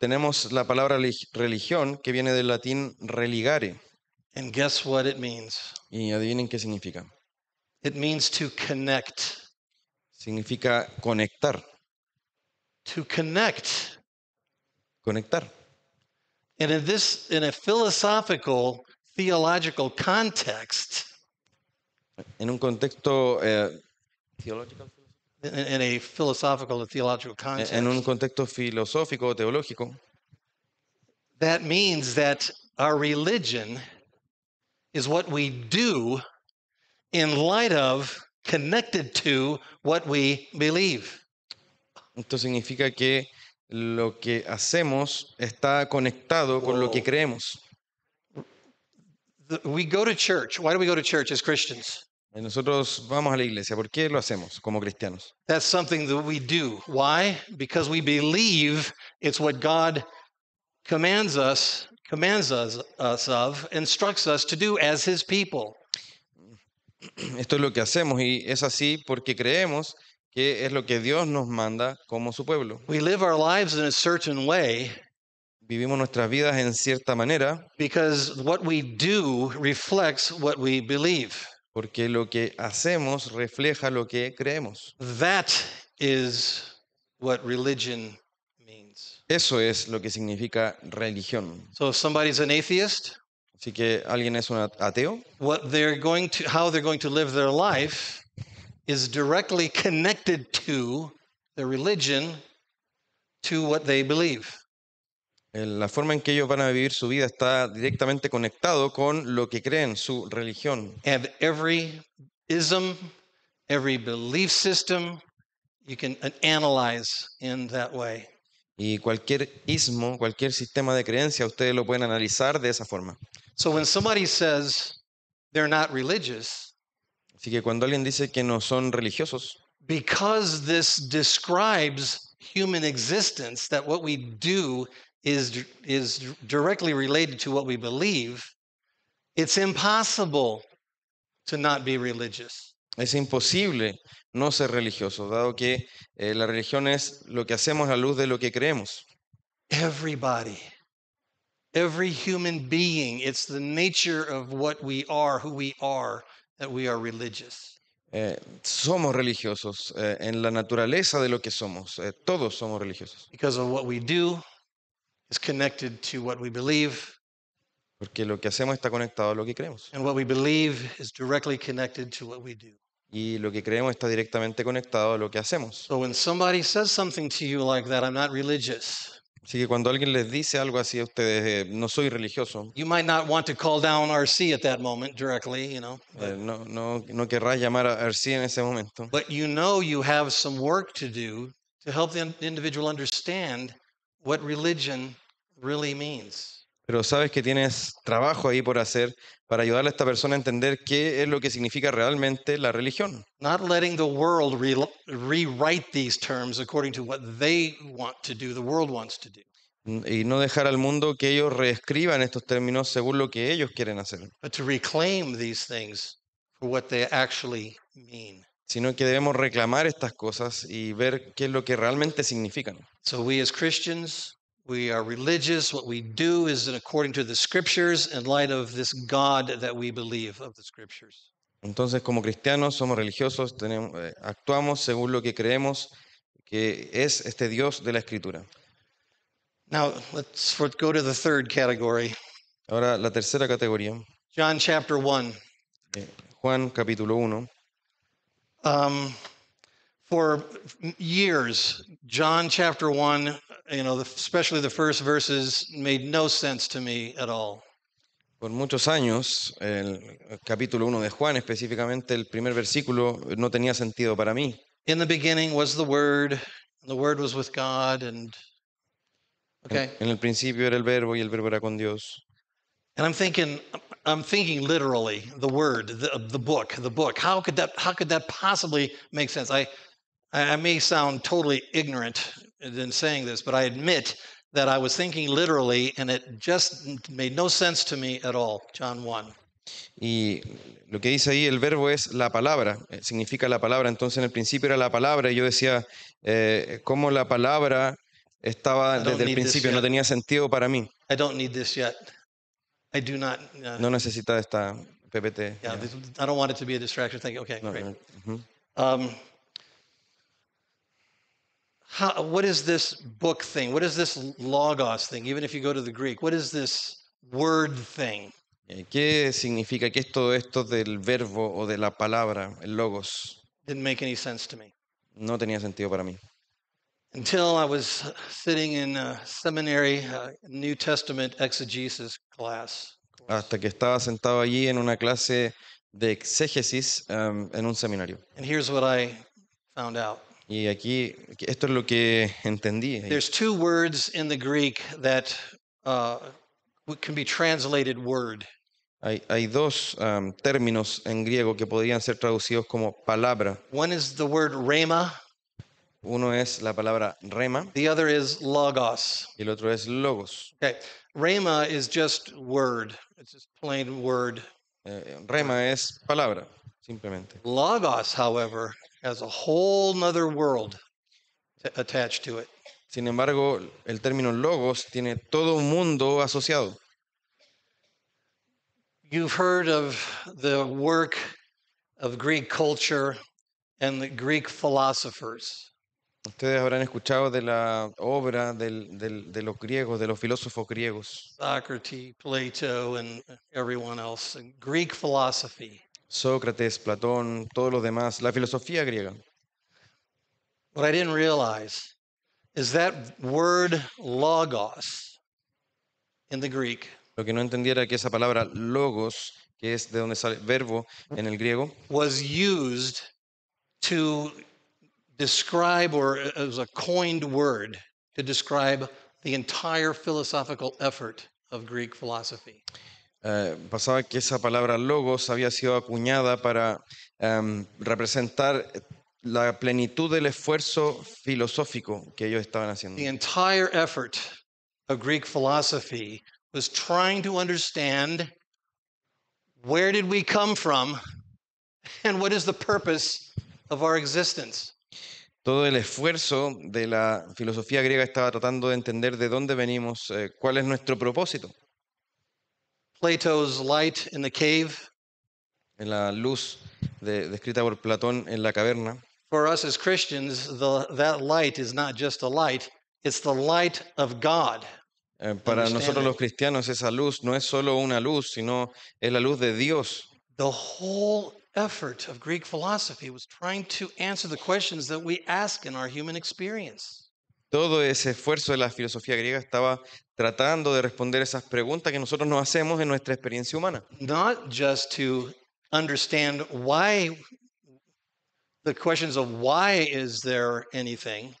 tenemos la palabra religión que viene del latín religare. And guess what it means? Y adivinen qué significa. It means to connect. Significa conectar. To connect. Conectar. And in this in a philosophical theological context. En un contexto eh, teológico. in, in a philosophical or theological context. En un contexto filosófico o teológico. That means that our religion is what we do in light of, connected to what we believe. Esto significa que lo que hacemos está conectado con Whoa. lo que creemos. We go to church. Why do we go to church as Christians? Nosotros vamos a la iglesia. ¿Por qué lo hacemos como cristianos? That's something that we do. Why? Because we believe it's what God commands us, commands us, us of, instructs us to do as his people. Esto es lo que hacemos y es así porque creemos que es lo que Dios nos manda como su pueblo. We live our lives in a certain way vivimos nuestras vidas en cierta manera because what we do reflects what we believe. Porque lo que hacemos refleja lo que creemos. That is what religion means. Eso es lo que significa religión. So if somebody's an atheist, Así que alguien es un ateo. What they're going to, how they're going to live their life is directly connected to the religion, to what they believe la forma en que ellos van a vivir su vida está directamente conectado con lo que creen su religión. Y cualquier ismo, cualquier sistema de creencia, ustedes lo pueden analizar de esa forma. when somebody says they're not religious, así que cuando alguien dice que no son religiosos, because this describes human existence, that what we do is, is directly related to what we believe, it's impossible to not be religious. Es imposible no ser religioso, dado que eh, la religión es lo que hacemos a luz de lo que creemos. Everybody, every human being, it's the nature of what we are, who we are, that we are religious. Eh, somos religiosos eh, en la naturaleza de lo que somos. Eh, todos somos religiosos. Because of what we do, is connected to what we believe. Porque lo que hacemos está conectado a lo que creemos. Y lo que creemos está directamente conectado a lo que hacemos. So when somebody says something to you like that, I'm not religious. Así que cuando alguien les dice algo así a ustedes, eh, no soy religioso. You might not want to call down RC at that moment directly, you know. Eh, no, no, no querrás llamar a RC en ese momento. But you know you have some work to do to help the individual understand what religion pero sabes que tienes trabajo ahí por hacer para ayudarle a esta persona a entender qué es lo que significa realmente la religión. Y no dejar al mundo que ellos reescriban estos términos según lo que ellos quieren hacer. sino que debemos reclamar estas cosas y ver qué es lo que realmente significan. So we as Christians we are religious. What we do is according to the scriptures in light of this God that we believe of the scriptures. Entonces, como cristianos, somos religiosos, tenemos, eh, actuamos según lo que creemos que es este Dios de la Escritura. Now, let's go to the third category. Ahora, la tercera categoría. John chapter 1. Eh, Juan capítulo 1. Um, for years, John chapter 1 you know, especially the first verses made no sense to me at all. Por muchos años, el capítulo 1 de Juan, específicamente el primer versículo, no tenía sentido para mí. In the beginning was the word, and the word was with God and okay. en el principio era el verbo y el verbo era con Dios. And I'm thinking I'm thinking literally the word, the, the book, the book. How could that how could that possibly make sense? I I may sound totally ignorant than saying this, but I admit that I was thinking literally and it just made no sense to me at all. John 1. Y lo que dice ahí, el verbo es la palabra, eh, significa la palabra. Entonces en el principio era la palabra y yo decía, eh, ¿cómo la palabra estaba desde el principio? No tenía sentido para mí. I don't need this yet. I do not, uh, no necesita esta PPT. Yeah, yeah. I don't want it to be a distraction. Thank you. okay, no, great. No. Uh -huh. um, how, what is this book thing? What is this logos thing? Even if you go to the Greek, what is this word thing? Eh, ¿Qué significa que esto, esto del verbo o de la palabra, el logos? Didn't make any sense to me. No tenía sentido para mí. Until I was sitting in a seminary uh, New Testament exegesis class. Hasta que estaba sentado allí en una clase de exégesis um, en un seminario. And here's what I found out. Y aquí, esto es lo que entendí. There's two words in the Greek that uh, can be translated word. Hay, hay dos um, términos en griego que podrían ser traducidos como palabra. One is the word rema Uno es la palabra rema. The other is logos. Y el otro es logos. Okay. Rhema is just word. It's just plain word. Eh, rema es palabra, simplemente. Logos, however, has a whole nother world attached to it. Sin embargo, el término logos tiene todo mundo asociado. You've heard of the work of Greek culture and the Greek philosophers. Ustedes habrán escuchado de la obra de los griegos, de los filósofos griegos. Socrates, Plato, and everyone else. And Greek philosophy. Sócrates, Platón, todos los demás, la filosofía griega. What I didn't realize is that word logos in the Greek. Lo que no entendiera que esa palabra logos, que es de donde sale verbo en el griego, was used to describe or a coined word to describe the entire philosophical effort of Greek philosophy. Eh, pasaba que esa palabra logos había sido acuñada para em, representar eh, la plenitud del esfuerzo filosófico que ellos estaban haciendo. The entire effort of Greek philosophy was trying to understand where did we come from and what is the purpose of our existence. Todo el esfuerzo de la filosofía griega estaba tratando de entender de dónde venimos, eh, cuál es nuestro propósito. Plato's Light in the Cave, en la luz de, descrita por Platón en la caverna. For us as Christians, the, that light is not just a light, it's the light of God. Eh, para nosotros los cristianos esa luz no es solo una luz, sino es la luz de Dios. The whole effort of Greek philosophy was trying to answer the questions that we ask in our human experience. Todo ese esfuerzo de la filosofía griega estaba tratando de responder esas preguntas que nosotros nos hacemos en nuestra experiencia humana. Not just to understand why the questions of why is there anything,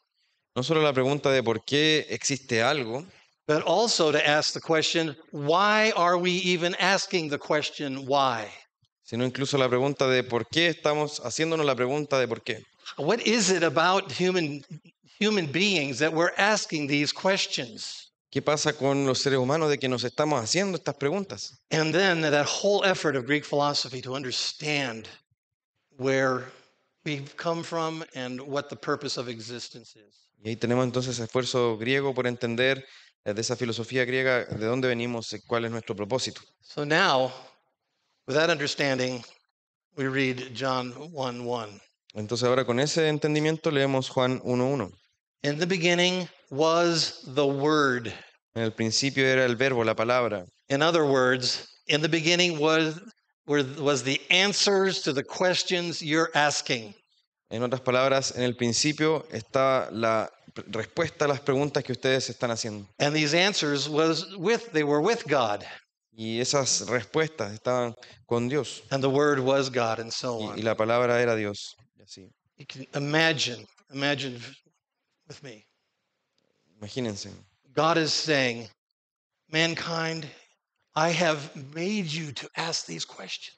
No solo la pregunta de por qué existe algo, but also to ask the question, why are we even asking the question why? sino incluso la pregunta de por qué estamos haciéndonos la pregunta de por qué. What is it about human human beings that we're asking these questions? ¿Qué pasa con los seres humanos de que nos estamos haciendo estas preguntas? Y ahí tenemos entonces esfuerzo griego por entender eh, de esa filosofía griega de dónde venimos y eh, cuál es nuestro propósito. Entonces ahora con ese entendimiento leemos Juan 1:1. In the beginning was the Word. En el principio era el verbo, la palabra. In other words, in the beginning was, were, was the answers to the questions you're asking. En otras palabras, en el principio está la respuesta a las preguntas que ustedes están haciendo. And these answers was with they were with God. Y esas respuestas estaban con Dios. And the word was God and so on. Y, y la palabra era Dios. Así. You can imagine, imagine with me. Imagínense. God is saying, mankind, I have made you to ask these questions.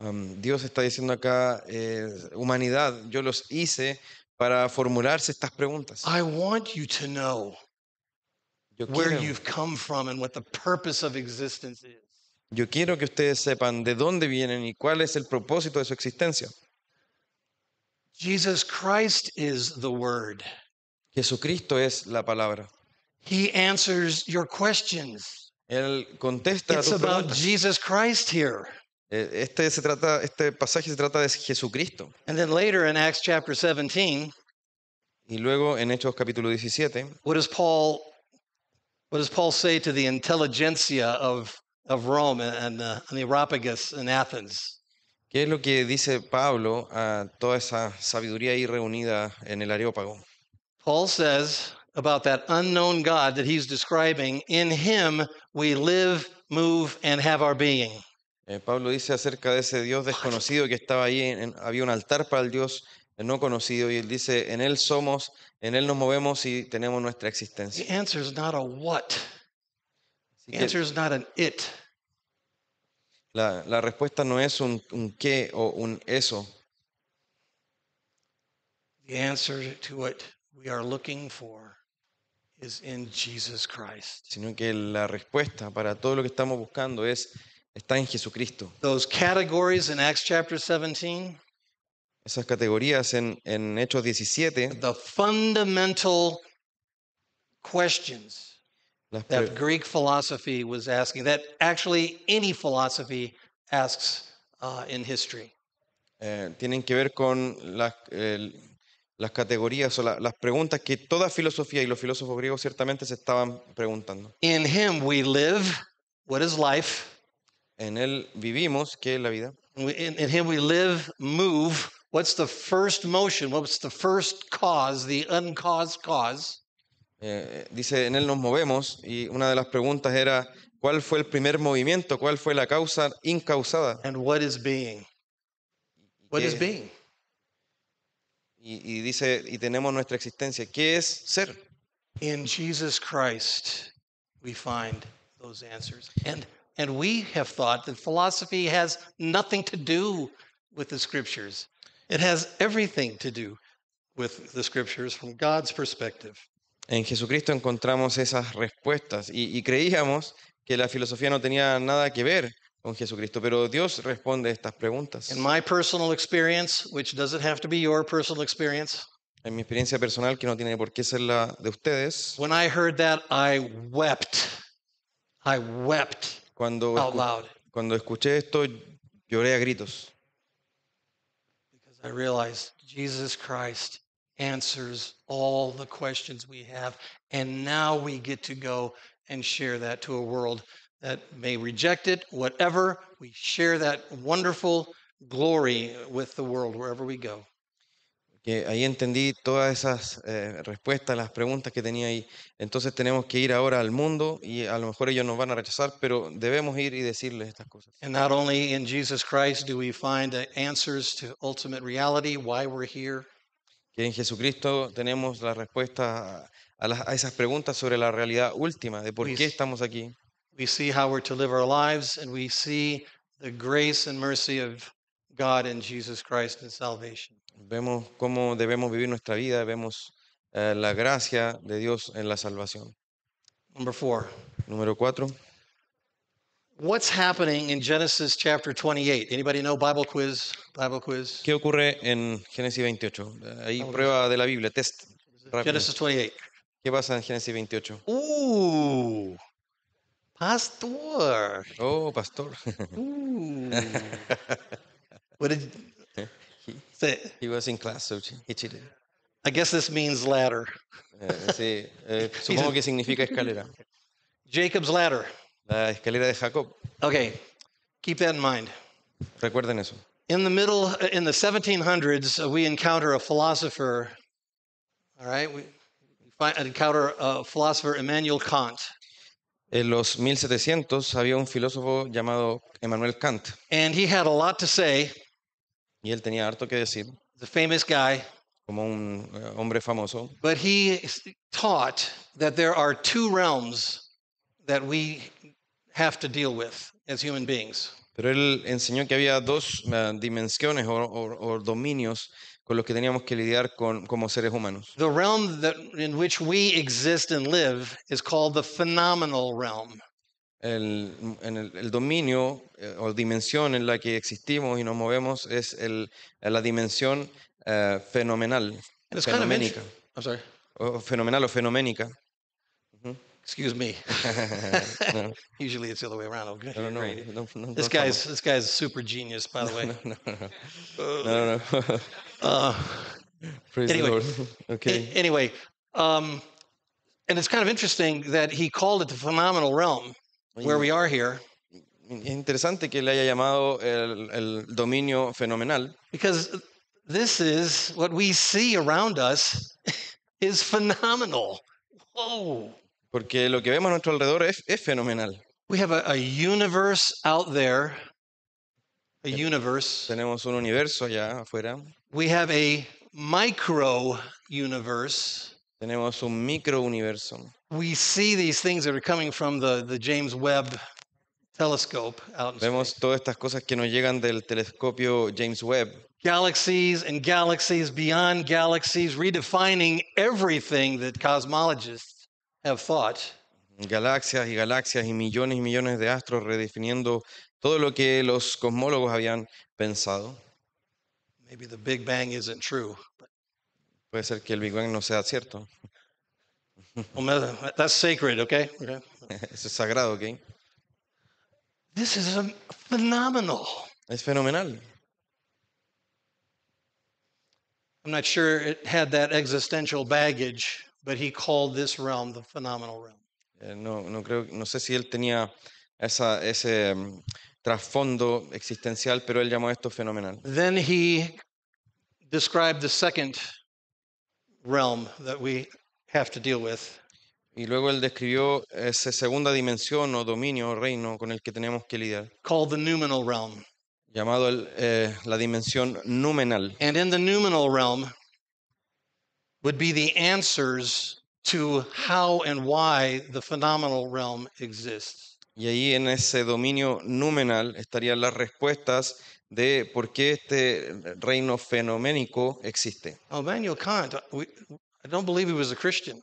Um, Dios está diciendo acá, eh, humanidad, yo los hice para formularse estas preguntas. I want you to know yo where you've come from and what the purpose of existence is. Yo quiero que ustedes sepan de dónde vienen y cuál es el propósito de su existencia. Jesus Christ is the word. Jesucristo es la palabra. He answers your questions. Él contesta It's a tu about Jesus Christ here. E, este, se trata, este pasaje se trata de Jesucristo. And then later in Acts chapter 17, y luego en Hechos capítulo 17, what does Paul what does Paul say to the intelligentsia of of Rome and, uh, and the Areopagus in Athens? ¿Qué es lo que dice Pablo a toda esa sabiduría ahí reunida en el Areópago? Paul says about that unknown God that he's describing, in him we live, move, and have our being. Eh, Pablo dice acerca de ese Dios desconocido que estaba ahí, en, había un altar para el Dios el no conocido y él dice, en él somos, en él nos movemos y tenemos nuestra existencia. The answer is not a what. The answer is not an it. La, la respuesta no es un, un qué o un eso. The answer to it we are Sino que la respuesta para todo lo que estamos buscando es está en Jesucristo. Those categories in Acts chapter 17 esas categorías en, en Hechos 17, the fundamental questions that Greek philosophy was asking, that actually any philosophy asks uh, in history. Eh, tienen que ver con las, eh, las categorías o las preguntas que toda filosofía y los filósofos griegos ciertamente se estaban preguntando. In him we live, what is life? En él vivimos, ¿qué es la vida? In, we live, move, what's the first motion? What's the first cause, the uncaused cause? Eh, eh, dice, en él nos movemos y una de las preguntas era, ¿cuál fue el primer movimiento? ¿Cuál fue la causa incausada? And what is being? What ¿Qué? is being? Y, y dice, y tenemos nuestra existencia. ¿Qué es ser? In Jesus Christ, we find those answers. And, and we have thought that philosophy has nothing to do with the scriptures, it has everything to do with the scriptures from God's perspective. En Jesucristo encontramos esas respuestas y, y creíamos que la filosofía no tenía nada que ver con Jesucristo. Pero Dios responde estas preguntas. In my personal experience, which doesn't have to be your personal experience, En mi experiencia personal, que no tiene por qué ser la de ustedes, when I heard that, I wept. I wept cuando, out loud cuando escuché esto lloré a gritos, I realized Jesus Christ answers all the questions we have. And now we get to go and share that to a world that may reject it, whatever. We share that wonderful glory with the world wherever we go. Que ahí entendí todas esas eh, respuestas, las preguntas que tenía ahí. Entonces tenemos que ir ahora al mundo y a lo mejor ellos nos van a rechazar, pero debemos ir y decirles estas cosas. Que en Jesucristo tenemos la respuesta a, a esas preguntas sobre la realidad última de por qué estamos aquí we see how we're to live our lives, and we see the grace and mercy of God in Jesus Christ in salvation. Vemos cómo debemos vivir nuestra vida, vemos eh, la gracia de Dios en la salvación. Number four. Número cuatro. What's happening in Genesis chapter 28? Anybody know Bible quiz? Bible quiz. ¿Qué ocurre en Génesis 28? Ahí prueba de la Biblia, test. Rápido. Genesis 28. ¿Qué pasa en Génesis 28? Ooh. Pastor. Oh, pastor. Ooh. what did you... he, say? He was in class, so he cheated. I guess this means ladder. Eh, eh, supongo que significa escalera. Jacob's ladder. La escalera de Jacob. Okay, keep that in mind. Recuerden eso. In the middle, eh, in the 1700s, uh, we encounter a philosopher. All right, we find, encounter a philosopher, Immanuel Kant. En los 1700 había un filósofo llamado Emmanuel Kant. Y él tenía harto que decir. Como un eh, hombre famoso. Pero él enseñó que había dos eh, dimensiones o dominios con los que teníamos que lidiar con, como seres humanos. The realm that, in which we exist and live is called the phenomenal realm. El, en el, el dominio eh, o dimensión en la que existimos y nos movemos es el, eh, la dimensión eh, fenomenal, It's fenoménica. Kind of I'm sorry. O fenomenal o fenoménica. Excuse me. no. Usually it's the other way around. Okay. No, no, no, no, this guy's this guy's super genius, by the way. No, no, no. Uh, no, no, no. Uh, praise anyway, the Lord. Okay. A- anyway, um, and it's kind of interesting that he called it the phenomenal realm where we are here. Es interesante que le haya llamado el, el dominio fenomenal. Because this is what we see around us is phenomenal. Whoa. Porque lo que vemos a nuestro alrededor es, es fenomenal. We have a, a universe out there, a universe Tenemos un universo allá afuera We have a micro universe. Tenemos un micro universo. We see these things that are coming from the, the James Webb telescope out in Vemos todas estas cosas que nos llegan del telescopio James Webb. Galaxies and galaxies beyond galaxies, redefining everything that cosmologists have thought. Galaxias y galaxias y millones y millones de astros redefiniendo todo lo que los cosmólogos habían pensado. Maybe the Big Bang isn't true. Puede ser que el Big Bang no sea cierto. Well, that's sacred, okay? okay. Eso es sagrado, okay? This is phenomenal. Es fenomenal. I'm not sure it had that existential baggage, but he called this realm the phenomenal realm. Eh, no, no creo, no sé si él tenía esa, ese mm, trasfondo existencial, pero él llamó esto fenomenal. the Y luego él describió esa segunda dimensión o dominio o reino con el que tenemos que lidiar. Llamado el, eh, la dimensión numenal. And in the noumenal realm would be the answers to how and why the phenomenal realm exists. Y ahí en ese dominio numenal estarían las respuestas de por qué este reino fenoménico existe. Oh, Kant, I don't believe he was a Christian.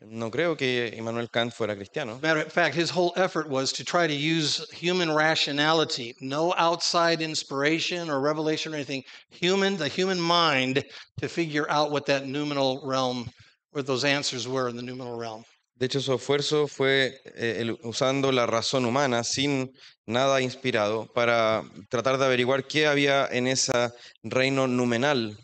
No creo que Immanuel Kant fuera cristiano. Matter of fact, his whole effort was to try to use human rationality, no outside inspiration or revelation or anything, human, the human mind, to figure out what that numinal realm, what those answers were in the numinal realm. De hecho, su esfuerzo fue eh, usando la razón humana, sin nada inspirado, para tratar de averiguar qué había en ese reino numenal.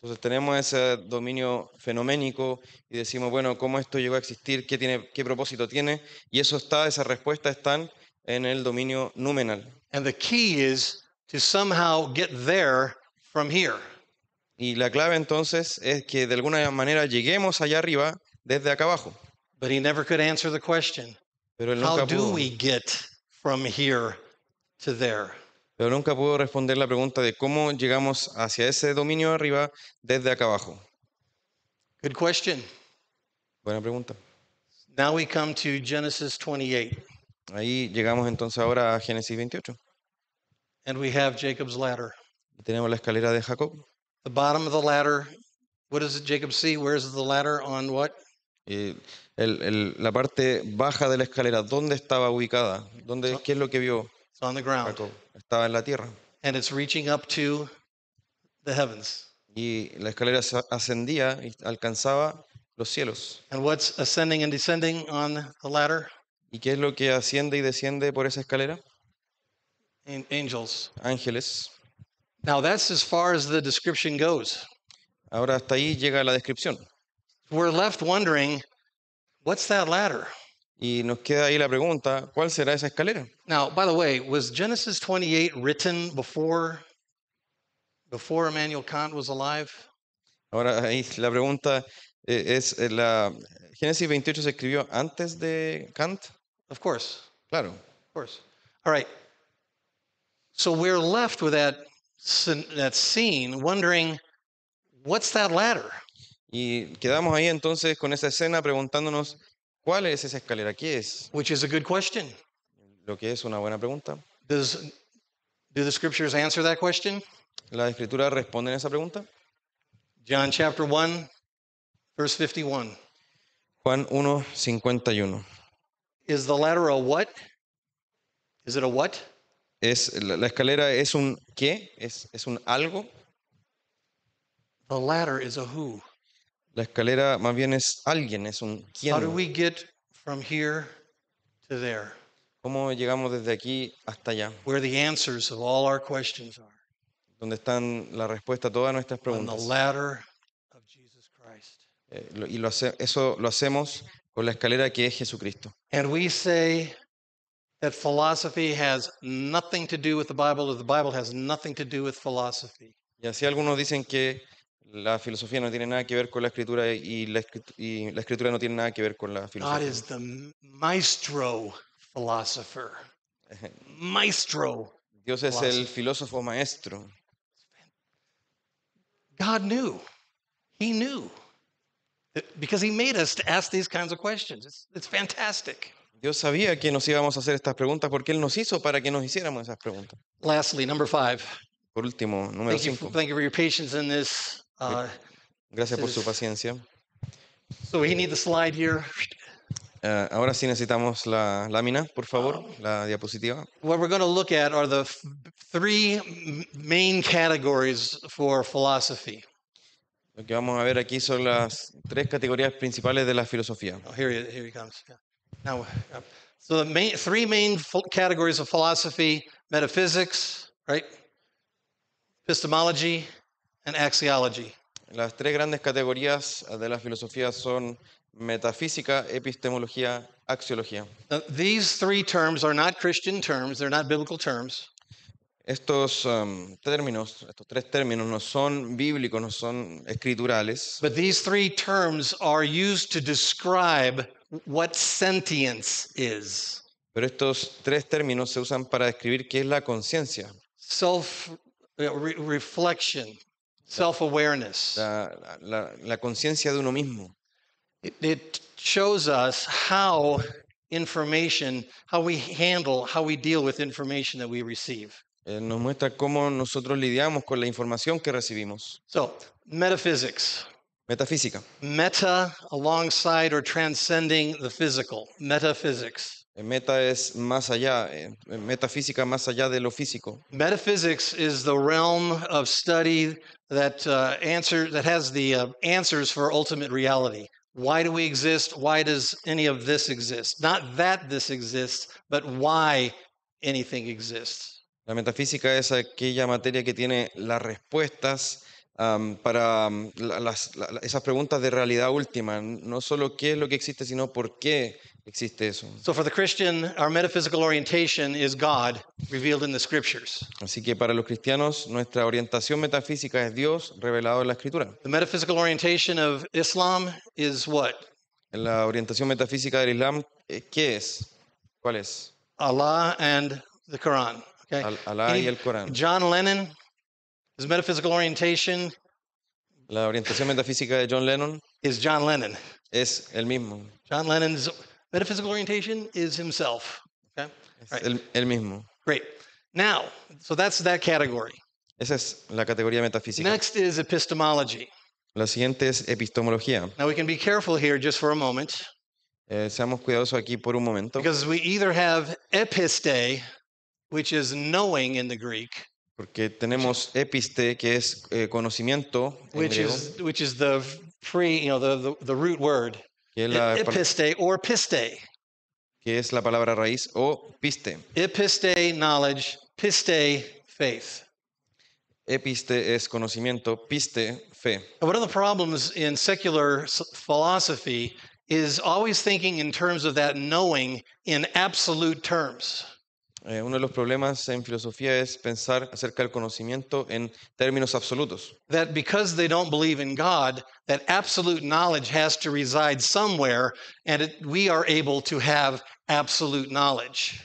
Entonces tenemos ese dominio fenoménico y decimos, bueno, ¿cómo esto llegó a existir? ¿Qué, tiene, qué propósito tiene? Y eso está, esas respuestas están en el dominio numenal. And the key is to somehow get there from here. Y la clave entonces es que de alguna manera lleguemos allá arriba desde acá abajo. But he never could answer the question. Pero él nunca How do we get from here to there? Pero nunca pudo responder la pregunta de cómo llegamos hacia ese dominio arriba desde acá abajo. Good question. Buena pregunta. Now we come to Genesis 28. Ahí llegamos entonces ahora a Génesis 28. And we have Jacob's ladder. tenemos la escalera de Jacob. The bottom of the ladder. What does Jacob see? Where is the ladder on what? Y el, el, la parte baja de la escalera, ¿dónde estaba ubicada? ¿Dónde, ¿Qué es lo que vio? It's on the ground. Jacob? Estaba en la tierra. And it's reaching up to the heavens. Y la escalera ascendía y alcanzaba los cielos. And what's ascending and descending on the ladder? ¿Y qué es lo que asciende y desciende por esa escalera? Ángeles. Ahora hasta ahí llega la descripción. We're left wondering, what's that ladder? Y nos queda ahí la pregunta, ¿cuál será esa escalera? Now, by the way, was Genesis 28 written before before Immanuel Kant was alive? Ahora ahí la pregunta eh, es eh, la Génesis 28 se escribió antes de Kant? Of course. Claro. Of course. All right. So we're left with that, that scene wondering, what's that ladder? Y quedamos ahí entonces con esa escena preguntándonos, ¿cuál es esa escalera? ¿Qué es? Which is a good question. Lo que es una buena pregunta. Does, do the scriptures answer that question? ¿La escritura responde a esa pregunta? John chapter 1, verse 51. Juan 1:51. Is the ladder a what? Is it a what? Es, la, la escalera es un qué? Es, es un algo? The ladder is a who. La escalera más bien es alguien, es un quién. How do we get from here to there? ¿Cómo llegamos desde aquí hasta allá? Where the answers of all our questions are. Donde están la respuesta a todas nuestras On the ladder of Jesus Christ. Eh, lo- y lo hace- eso lo hacemos con la escalera que es Jesucristo. And we say that philosophy has nothing to do with the Bible or the Bible has nothing to do with philosophy. Y así algunos dicen que la filosofía no tiene nada que ver con la escritura y la, y la escritura no tiene nada que ver con la God filosofía. is the maestro philosopher. Maestro. Dios es el filósofo maestro. God knew. He knew. Because he made us to ask these kinds of questions. It's, it's fantastic. Dios sabía que nos íbamos a hacer estas preguntas porque él nos hizo para que nos hiciéramos esas preguntas. Lastly, number five. Por último, número thank cinco. You, thank you for your patience in this. Uh, gracias por su paciencia. So we need the slide here. Uh, ahora sí necesitamos la lámina, por favor, um, la diapositiva. What we're going to look at are the three main categories for philosophy. Lo que vamos a ver aquí son las tres categorías principales de la filosofía. Oh, here, he, comes. Now, uh, so the main, three main categories of philosophy: metaphysics, right? Epistemology and axiology. Las tres grandes categorías uh, de la filosofía son metafísica, epistemología, axiología. these three terms are not Christian terms; they're not biblical terms. Estos um, términos, estos tres términos no son bíblicos, no son escriturales. But these three terms are used to describe what sentience is. Pero estos tres términos se usan para describir qué es la conciencia. Self uh, reflection, self awareness. La, la, conciencia de uno mismo. It, it shows us how information, how we handle, how we deal with information that we receive eh, nos muestra cómo nosotros lidiamos con la información que recibimos. So, metaphysics. Metafísica. Meta alongside or transcending the physical. Metaphysics. Eh, meta es más allá, eh, metafísica más allá de lo físico. Metaphysics is the realm of study that uh, answers that has the uh, answers for ultimate reality. Why do we exist? Why does any of this exist? Not that this exists, but why anything exists. La metafísica es aquella materia que tiene las respuestas para esas preguntas de realidad última, no solo qué es lo que existe, sino por qué existe eso. God Así que para los cristianos nuestra orientación metafísica es Dios revelado en la escritura. The metaphysical Islam is what? La orientación metafísica del Islam, eh, ¿qué es? ¿Cuál es? Allah and the Quran. Okay? Alá el Corán. John Lennon, his metaphysical orientation. La orientación metafísica de John Lennon is John Lennon. Es el mismo. John Lennon's metaphysical orientation is himself. Okay? Right. El, mismo. Great. Now, so that's that category. Esa es la categoría metafísica. Next is epistemology. La siguiente es epistemología. Now we can be careful here just for a moment. Eh, seamos cuidadosos aquí por un momento. Because we either have episte which is knowing in the Greek. Porque tenemos episte, que es eh, conocimiento en which griego, is which is the pre, you know, the the, the root word. que la, Episte or piste. que es la palabra raíz o piste. Episte knowledge, piste faith. Episte es conocimiento, piste, fe. one of the problems in secular philosophy is always thinking in terms of that knowing in absolute terms. eh, uno de los problemas en filosofía es pensar acerca del conocimiento en términos absolutos. That because they don't believe in God, that absolute knowledge has to reside somewhere, and it, we are able to have absolute knowledge.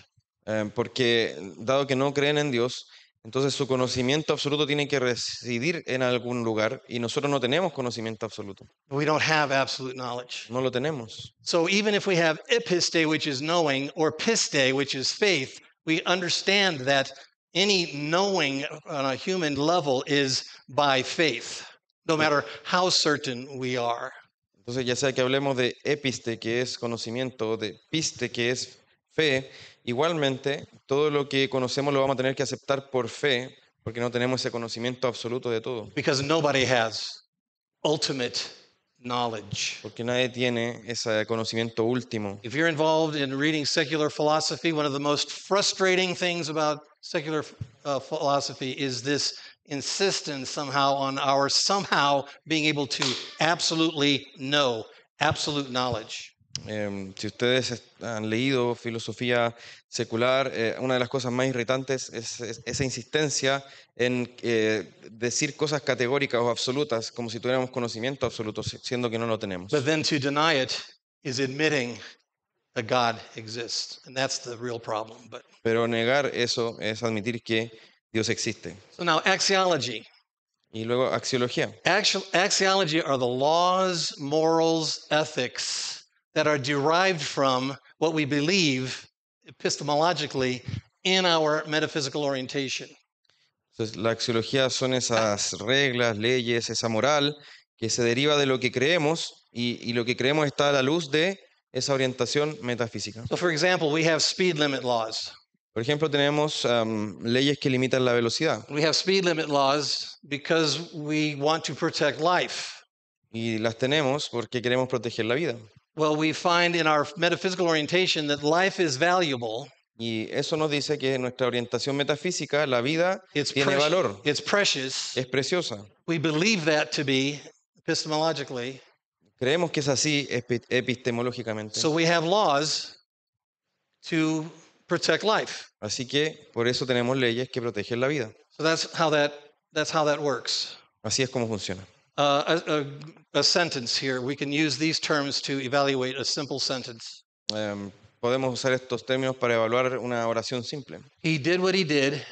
Eh, porque dado que no creen en Dios, entonces su conocimiento absoluto tiene que residir en algún lugar y nosotros no tenemos conocimiento absoluto. We don't have absolute knowledge. No lo tenemos. So even if we have episte, which is knowing, or piste, which is faith, We understand that any knowing on a human level is by faith, no matter how certain we are. Entonces, ya sea que hablemos de episte, que es conocimiento, de piste, que es fe, igualmente todo lo que conocemos lo vamos a tener que aceptar por fe, porque no tenemos ese conocimiento absoluto de todo. Because nobody has ultimate knowledge. Porque nadie tiene ese conocimiento último. If you're involved in reading secular philosophy, one of the most frustrating things about secular uh, philosophy is this insistence somehow on our somehow being able to absolutely know, absolute knowledge. Em, si ustedes han leído filosofía secular, eh, una de las cosas más irritantes es, esa insistencia en eh, decir cosas categóricas o absolutas, como si tuviéramos conocimiento absoluto, siendo que no lo tenemos. then to deny it admitting real Pero negar eso es admitir que Dios existe. So now axiology. Y luego axiología. Axiology are the laws, morals, ethics that are derived from what we believe epistemologically in our metaphysical orientation. Entonces, la axiología son esas reglas, leyes, esa moral que se deriva de lo que creemos y, y lo que creemos está a la luz de esa orientación metafísica. So for example, we have speed limit laws. Por ejemplo, tenemos um, leyes que limitan la velocidad. We have speed limit laws because we want to protect life. Y las tenemos porque queremos proteger la vida. Well, we find in our metaphysical orientation that life is valuable. Y eso nos dice que en nuestra orientación metafísica la vida it's tiene valor. It's precious. Es preciosa. We believe that to be epistemologically. Creemos que es así epistemológicamente. So we have laws to protect life. Así que por eso tenemos leyes que protegen la vida. So that's how that that's how that works. Así es como funciona. Uh, a, a, a, sentence here. We can use these terms to evaluate a simple sentence. Um, podemos usar estos términos para evaluar una oración simple. He did what he did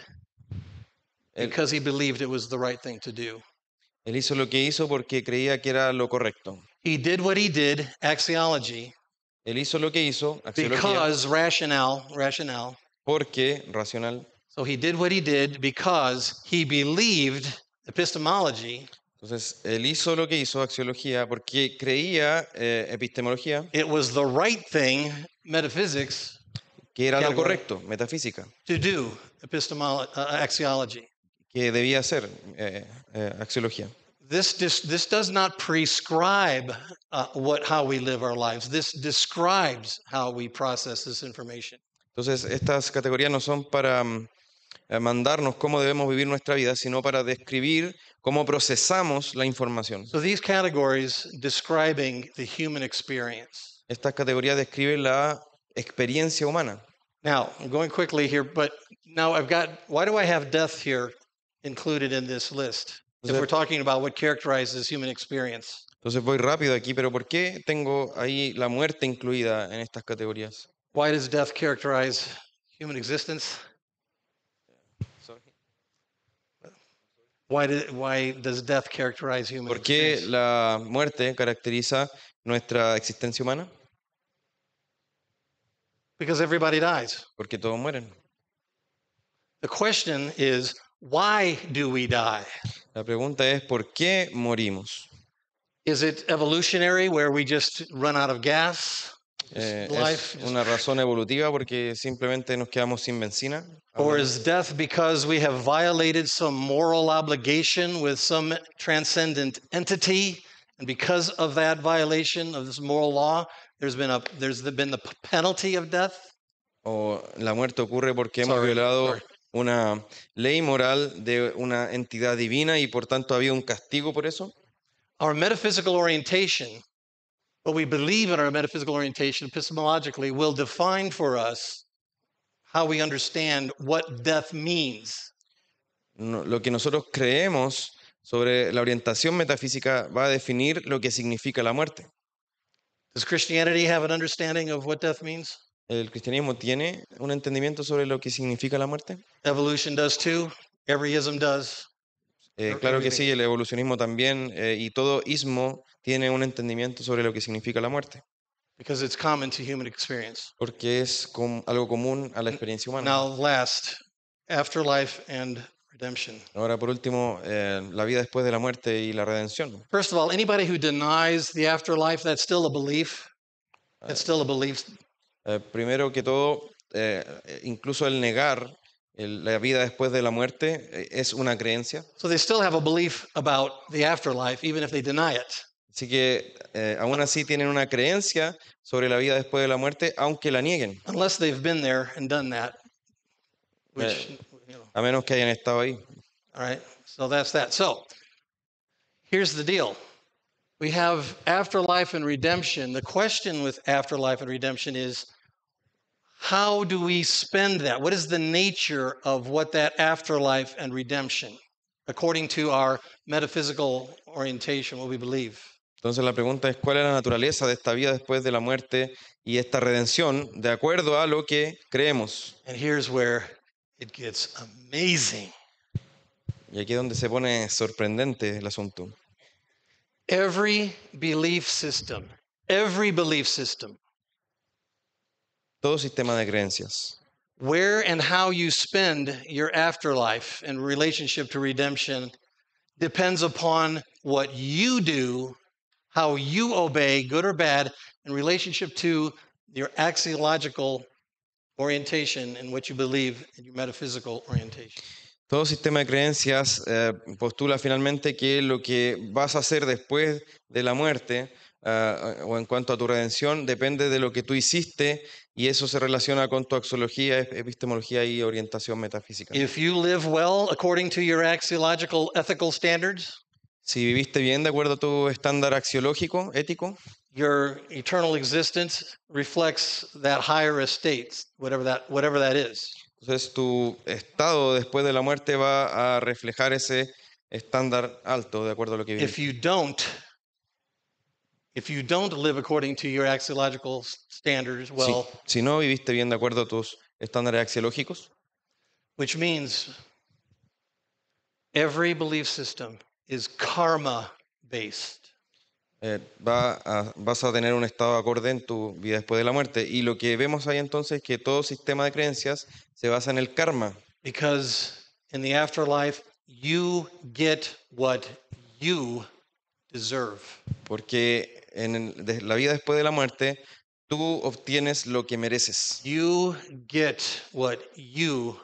because he believed it was the right thing to do. Él hizo lo que hizo porque creía que era lo correcto. He did what he did, axiology. Él hizo lo que hizo, axiología. Because rationale, rationale. Porque racional. So he did what he did because he believed epistemology. Entonces, él hizo lo que hizo, axiología, porque creía eh, epistemología, It was the right thing, metaphysics, que era lo correcto, metafísica, to do uh, axiology. que debía ser eh, eh, axiología. This, dis- this does not prescribe uh, what, how we live our lives. This describes how we process this information. Entonces, estas categorías no son para mm, eh, mandarnos cómo debemos vivir nuestra vida, sino para describir cómo procesamos la información. So these categories describing the human experience. Estas categorías describen la experiencia humana. Now, I'm going quickly here, but now I've got why do I have death here included in this list? If we're talking about what characterizes human experience. Entonces voy rápido aquí, pero ¿por qué tengo ahí la muerte incluida en estas categorías? Why does death characterize human existence? Why do, why does death characterize human ¿Por qué la muerte caracteriza nuestra existencia humana? Because everybody dies. Porque todos mueren. The question is, why do we die? La pregunta es ¿por qué morimos? Is it evolutionary where we just run out of gas? Eh, es una razón evolutiva porque simplemente nos quedamos sin benzina. Or is death because we have violated some moral obligation with some transcendent entity, and because of that violation of this moral law, there's been a there's been the penalty of death. O la muerte ocurre porque hemos violado una ley moral de una entidad divina y por tanto había un castigo por eso. Our metaphysical orientation what we believe in our metaphysical orientation epistemologically will define for us how we understand what death means. No, lo que nosotros creemos sobre la orientación metafísica va a definir lo que significa la muerte. Does Christianity have an understanding of what death means? ¿El cristianismo tiene un entendimiento sobre lo que significa la muerte? Evolution does too. Every ism does. Eh, claro que sí, el evolucionismo también eh, y todo ismo tiene un entendimiento sobre lo que significa la muerte. because it's common to human experience. Porque es com- algo común a la experiencia humana. Now, last, afterlife and redemption. Ahora, por último, eh, la vida después de la muerte y la redención. First of all, anybody who denies the afterlife, that's still a belief. Ah, that's still a belief. Eh, primero que todo, eh, incluso el negar el- la vida después de la muerte eh, es una creencia. So they still have a belief about the afterlife, even if they deny it. Así que eh, aún así tienen una creencia sobre la vida después de la muerte, aunque la nieguen. Unless they've been there and done that. Which, eh, you know. a menos que hayan estado ahí. All right. So that's that. So here's the deal. We have afterlife and redemption. The question with afterlife and redemption is how do we spend that? What is the nature of what that afterlife and redemption according to our metaphysical orientation, what we believe? Entonces la pregunta es, ¿cuál es la naturaleza de esta vida después de la muerte y esta redención de acuerdo a lo que creemos? And where it gets amazing. Y aquí es donde se pone sorprendente el asunto. Every belief system, every belief system. Todo sistema de creencias. Where and how you spend your afterlife in relationship to redemption depends upon what you do how you obey, good or bad, in relationship to your axiological orientation and what you believe in your metaphysical orientation. Todo sistema de creencias eh, postula finalmente que lo que vas a hacer después de la muerte eh, o en cuanto a tu redención depende de lo que tú hiciste y eso se relaciona con tu axiología, epistemología y orientación metafísica. If you live well according to your axiological ethical standards, si viviste bien de acuerdo a tu estándar axiológico, ético, your eternal existence reflects that higher estate, whatever that, whatever that is. Entonces tu estado después de la muerte va a reflejar ese estándar alto de acuerdo a lo que viviste. If you don't, if you don't live according to your axiological standards, Si- well, si no viviste bien de acuerdo a tus estándares axiológicos, which means every belief system is karma based. Eh, va vas a tener un estado acorde en tu vida después de la muerte. Y lo que vemos ahí entonces es que todo sistema de creencias se basa en el karma. you get what Porque en la vida después de la muerte tú obtienes lo que mereces. You get what you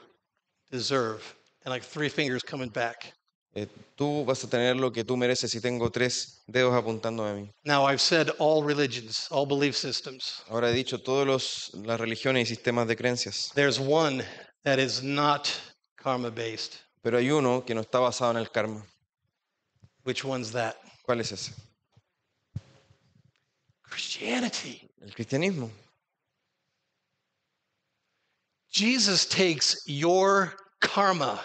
deserve. And like three fingers coming back. Eh, tú vas a tener lo que tú mereces si tengo tres dedos apuntando a mí. Now I've said all religions, all belief systems. Ahora he dicho todas las religiones y sistemas de creencias. There's one that is not karma based. Pero hay uno que no está basado en el karma. Which one's that? ¿Cuál es ese? Christianity. El cristianismo. Jesus takes your karma.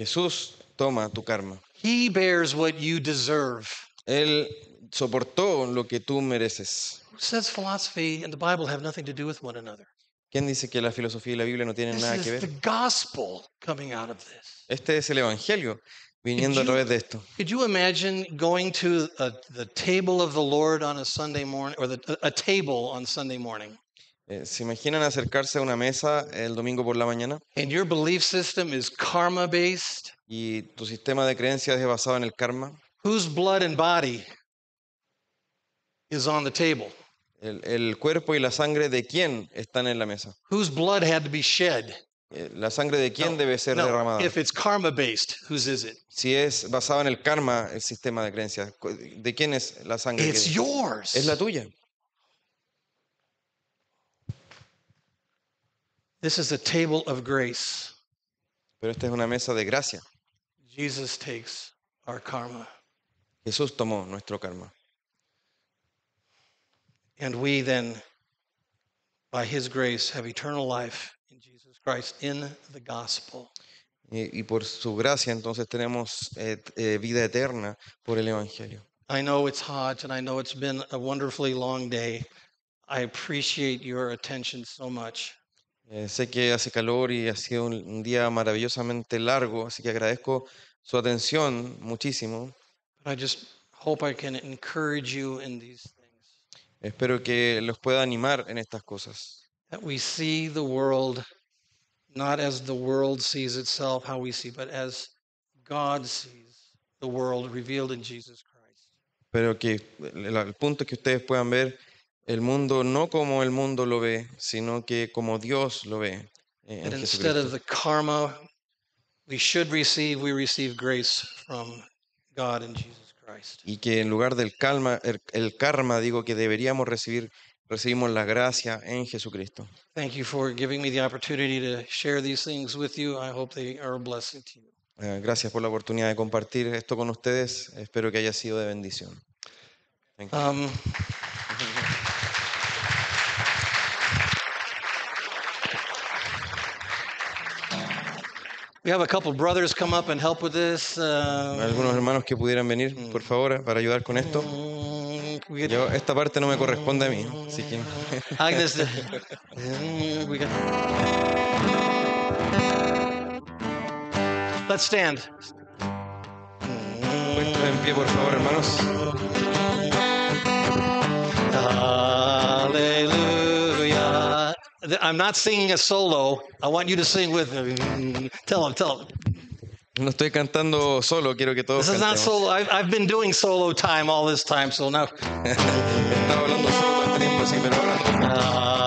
Jesús toma tu karma. He bears what you deserve. Él soportó lo que tú mereces. Who says philosophy and the Bible have nothing to do with one another? ¿Quién dice que la filosofía y la Biblia no tienen This nada que is ver? the gospel coming out of this. Este es el evangelio viniendo a través de esto. Could you imagine going to a, the table of the Lord on a Sunday morning, or the, a table on Sunday morning? Eh, ¿Se imaginan acercarse a una mesa el domingo por la mañana? karma Y tu sistema de creencias es basado en el karma. Whose blood and body El, cuerpo y la sangre de quién están en la mesa. Whose blood had to be eh, La sangre de quién debe ser derramada. Si es basado en el karma el sistema de creencias, ¿de quién es la sangre? Es la tuya. This is a table of grace. Pero esta es una mesa de gracia. Jesus takes our karma. Jesús tomó nuestro karma. And we then, by his grace, have eternal life in Jesus Christ in the gospel. Y, y por su gracia entonces tenemos eh, eh vida eterna por el evangelio. I know it's hot and I know it's been a wonderfully long day. I appreciate your attention so much. Eh, sé que hace calor y ha sido un, día maravillosamente largo, así que agradezco su atención muchísimo. Espero que los pueda animar en estas cosas. That Pero que el punto que ustedes puedan ver el mundo no como el mundo lo ve, sino que como Dios lo ve. Y que en lugar del calma, el, karma, digo que deberíamos recibir, recibimos la gracia en Jesucristo. gracias por la oportunidad de compartir esto con ustedes. Espero que haya sido de bendición. Um, gracias. couple brothers come up help uh, Algunos hermanos que pudieran venir, mm. por favor, para ayudar con esto. Mm, esta parte no me corresponde a mí, así que... Agnes, mm, stand. en pie, por favor, hermanos. I'm not singing a solo. I want you to sing with me. Tell him, tell him. No estoy cantando solo, quiero que todos This is not solo. I've, I've been doing solo time all this time, so now. Uh,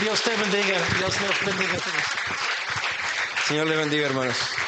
Dios, te bendiga. Dios te bendiga. Señor le bendiga, hermanos.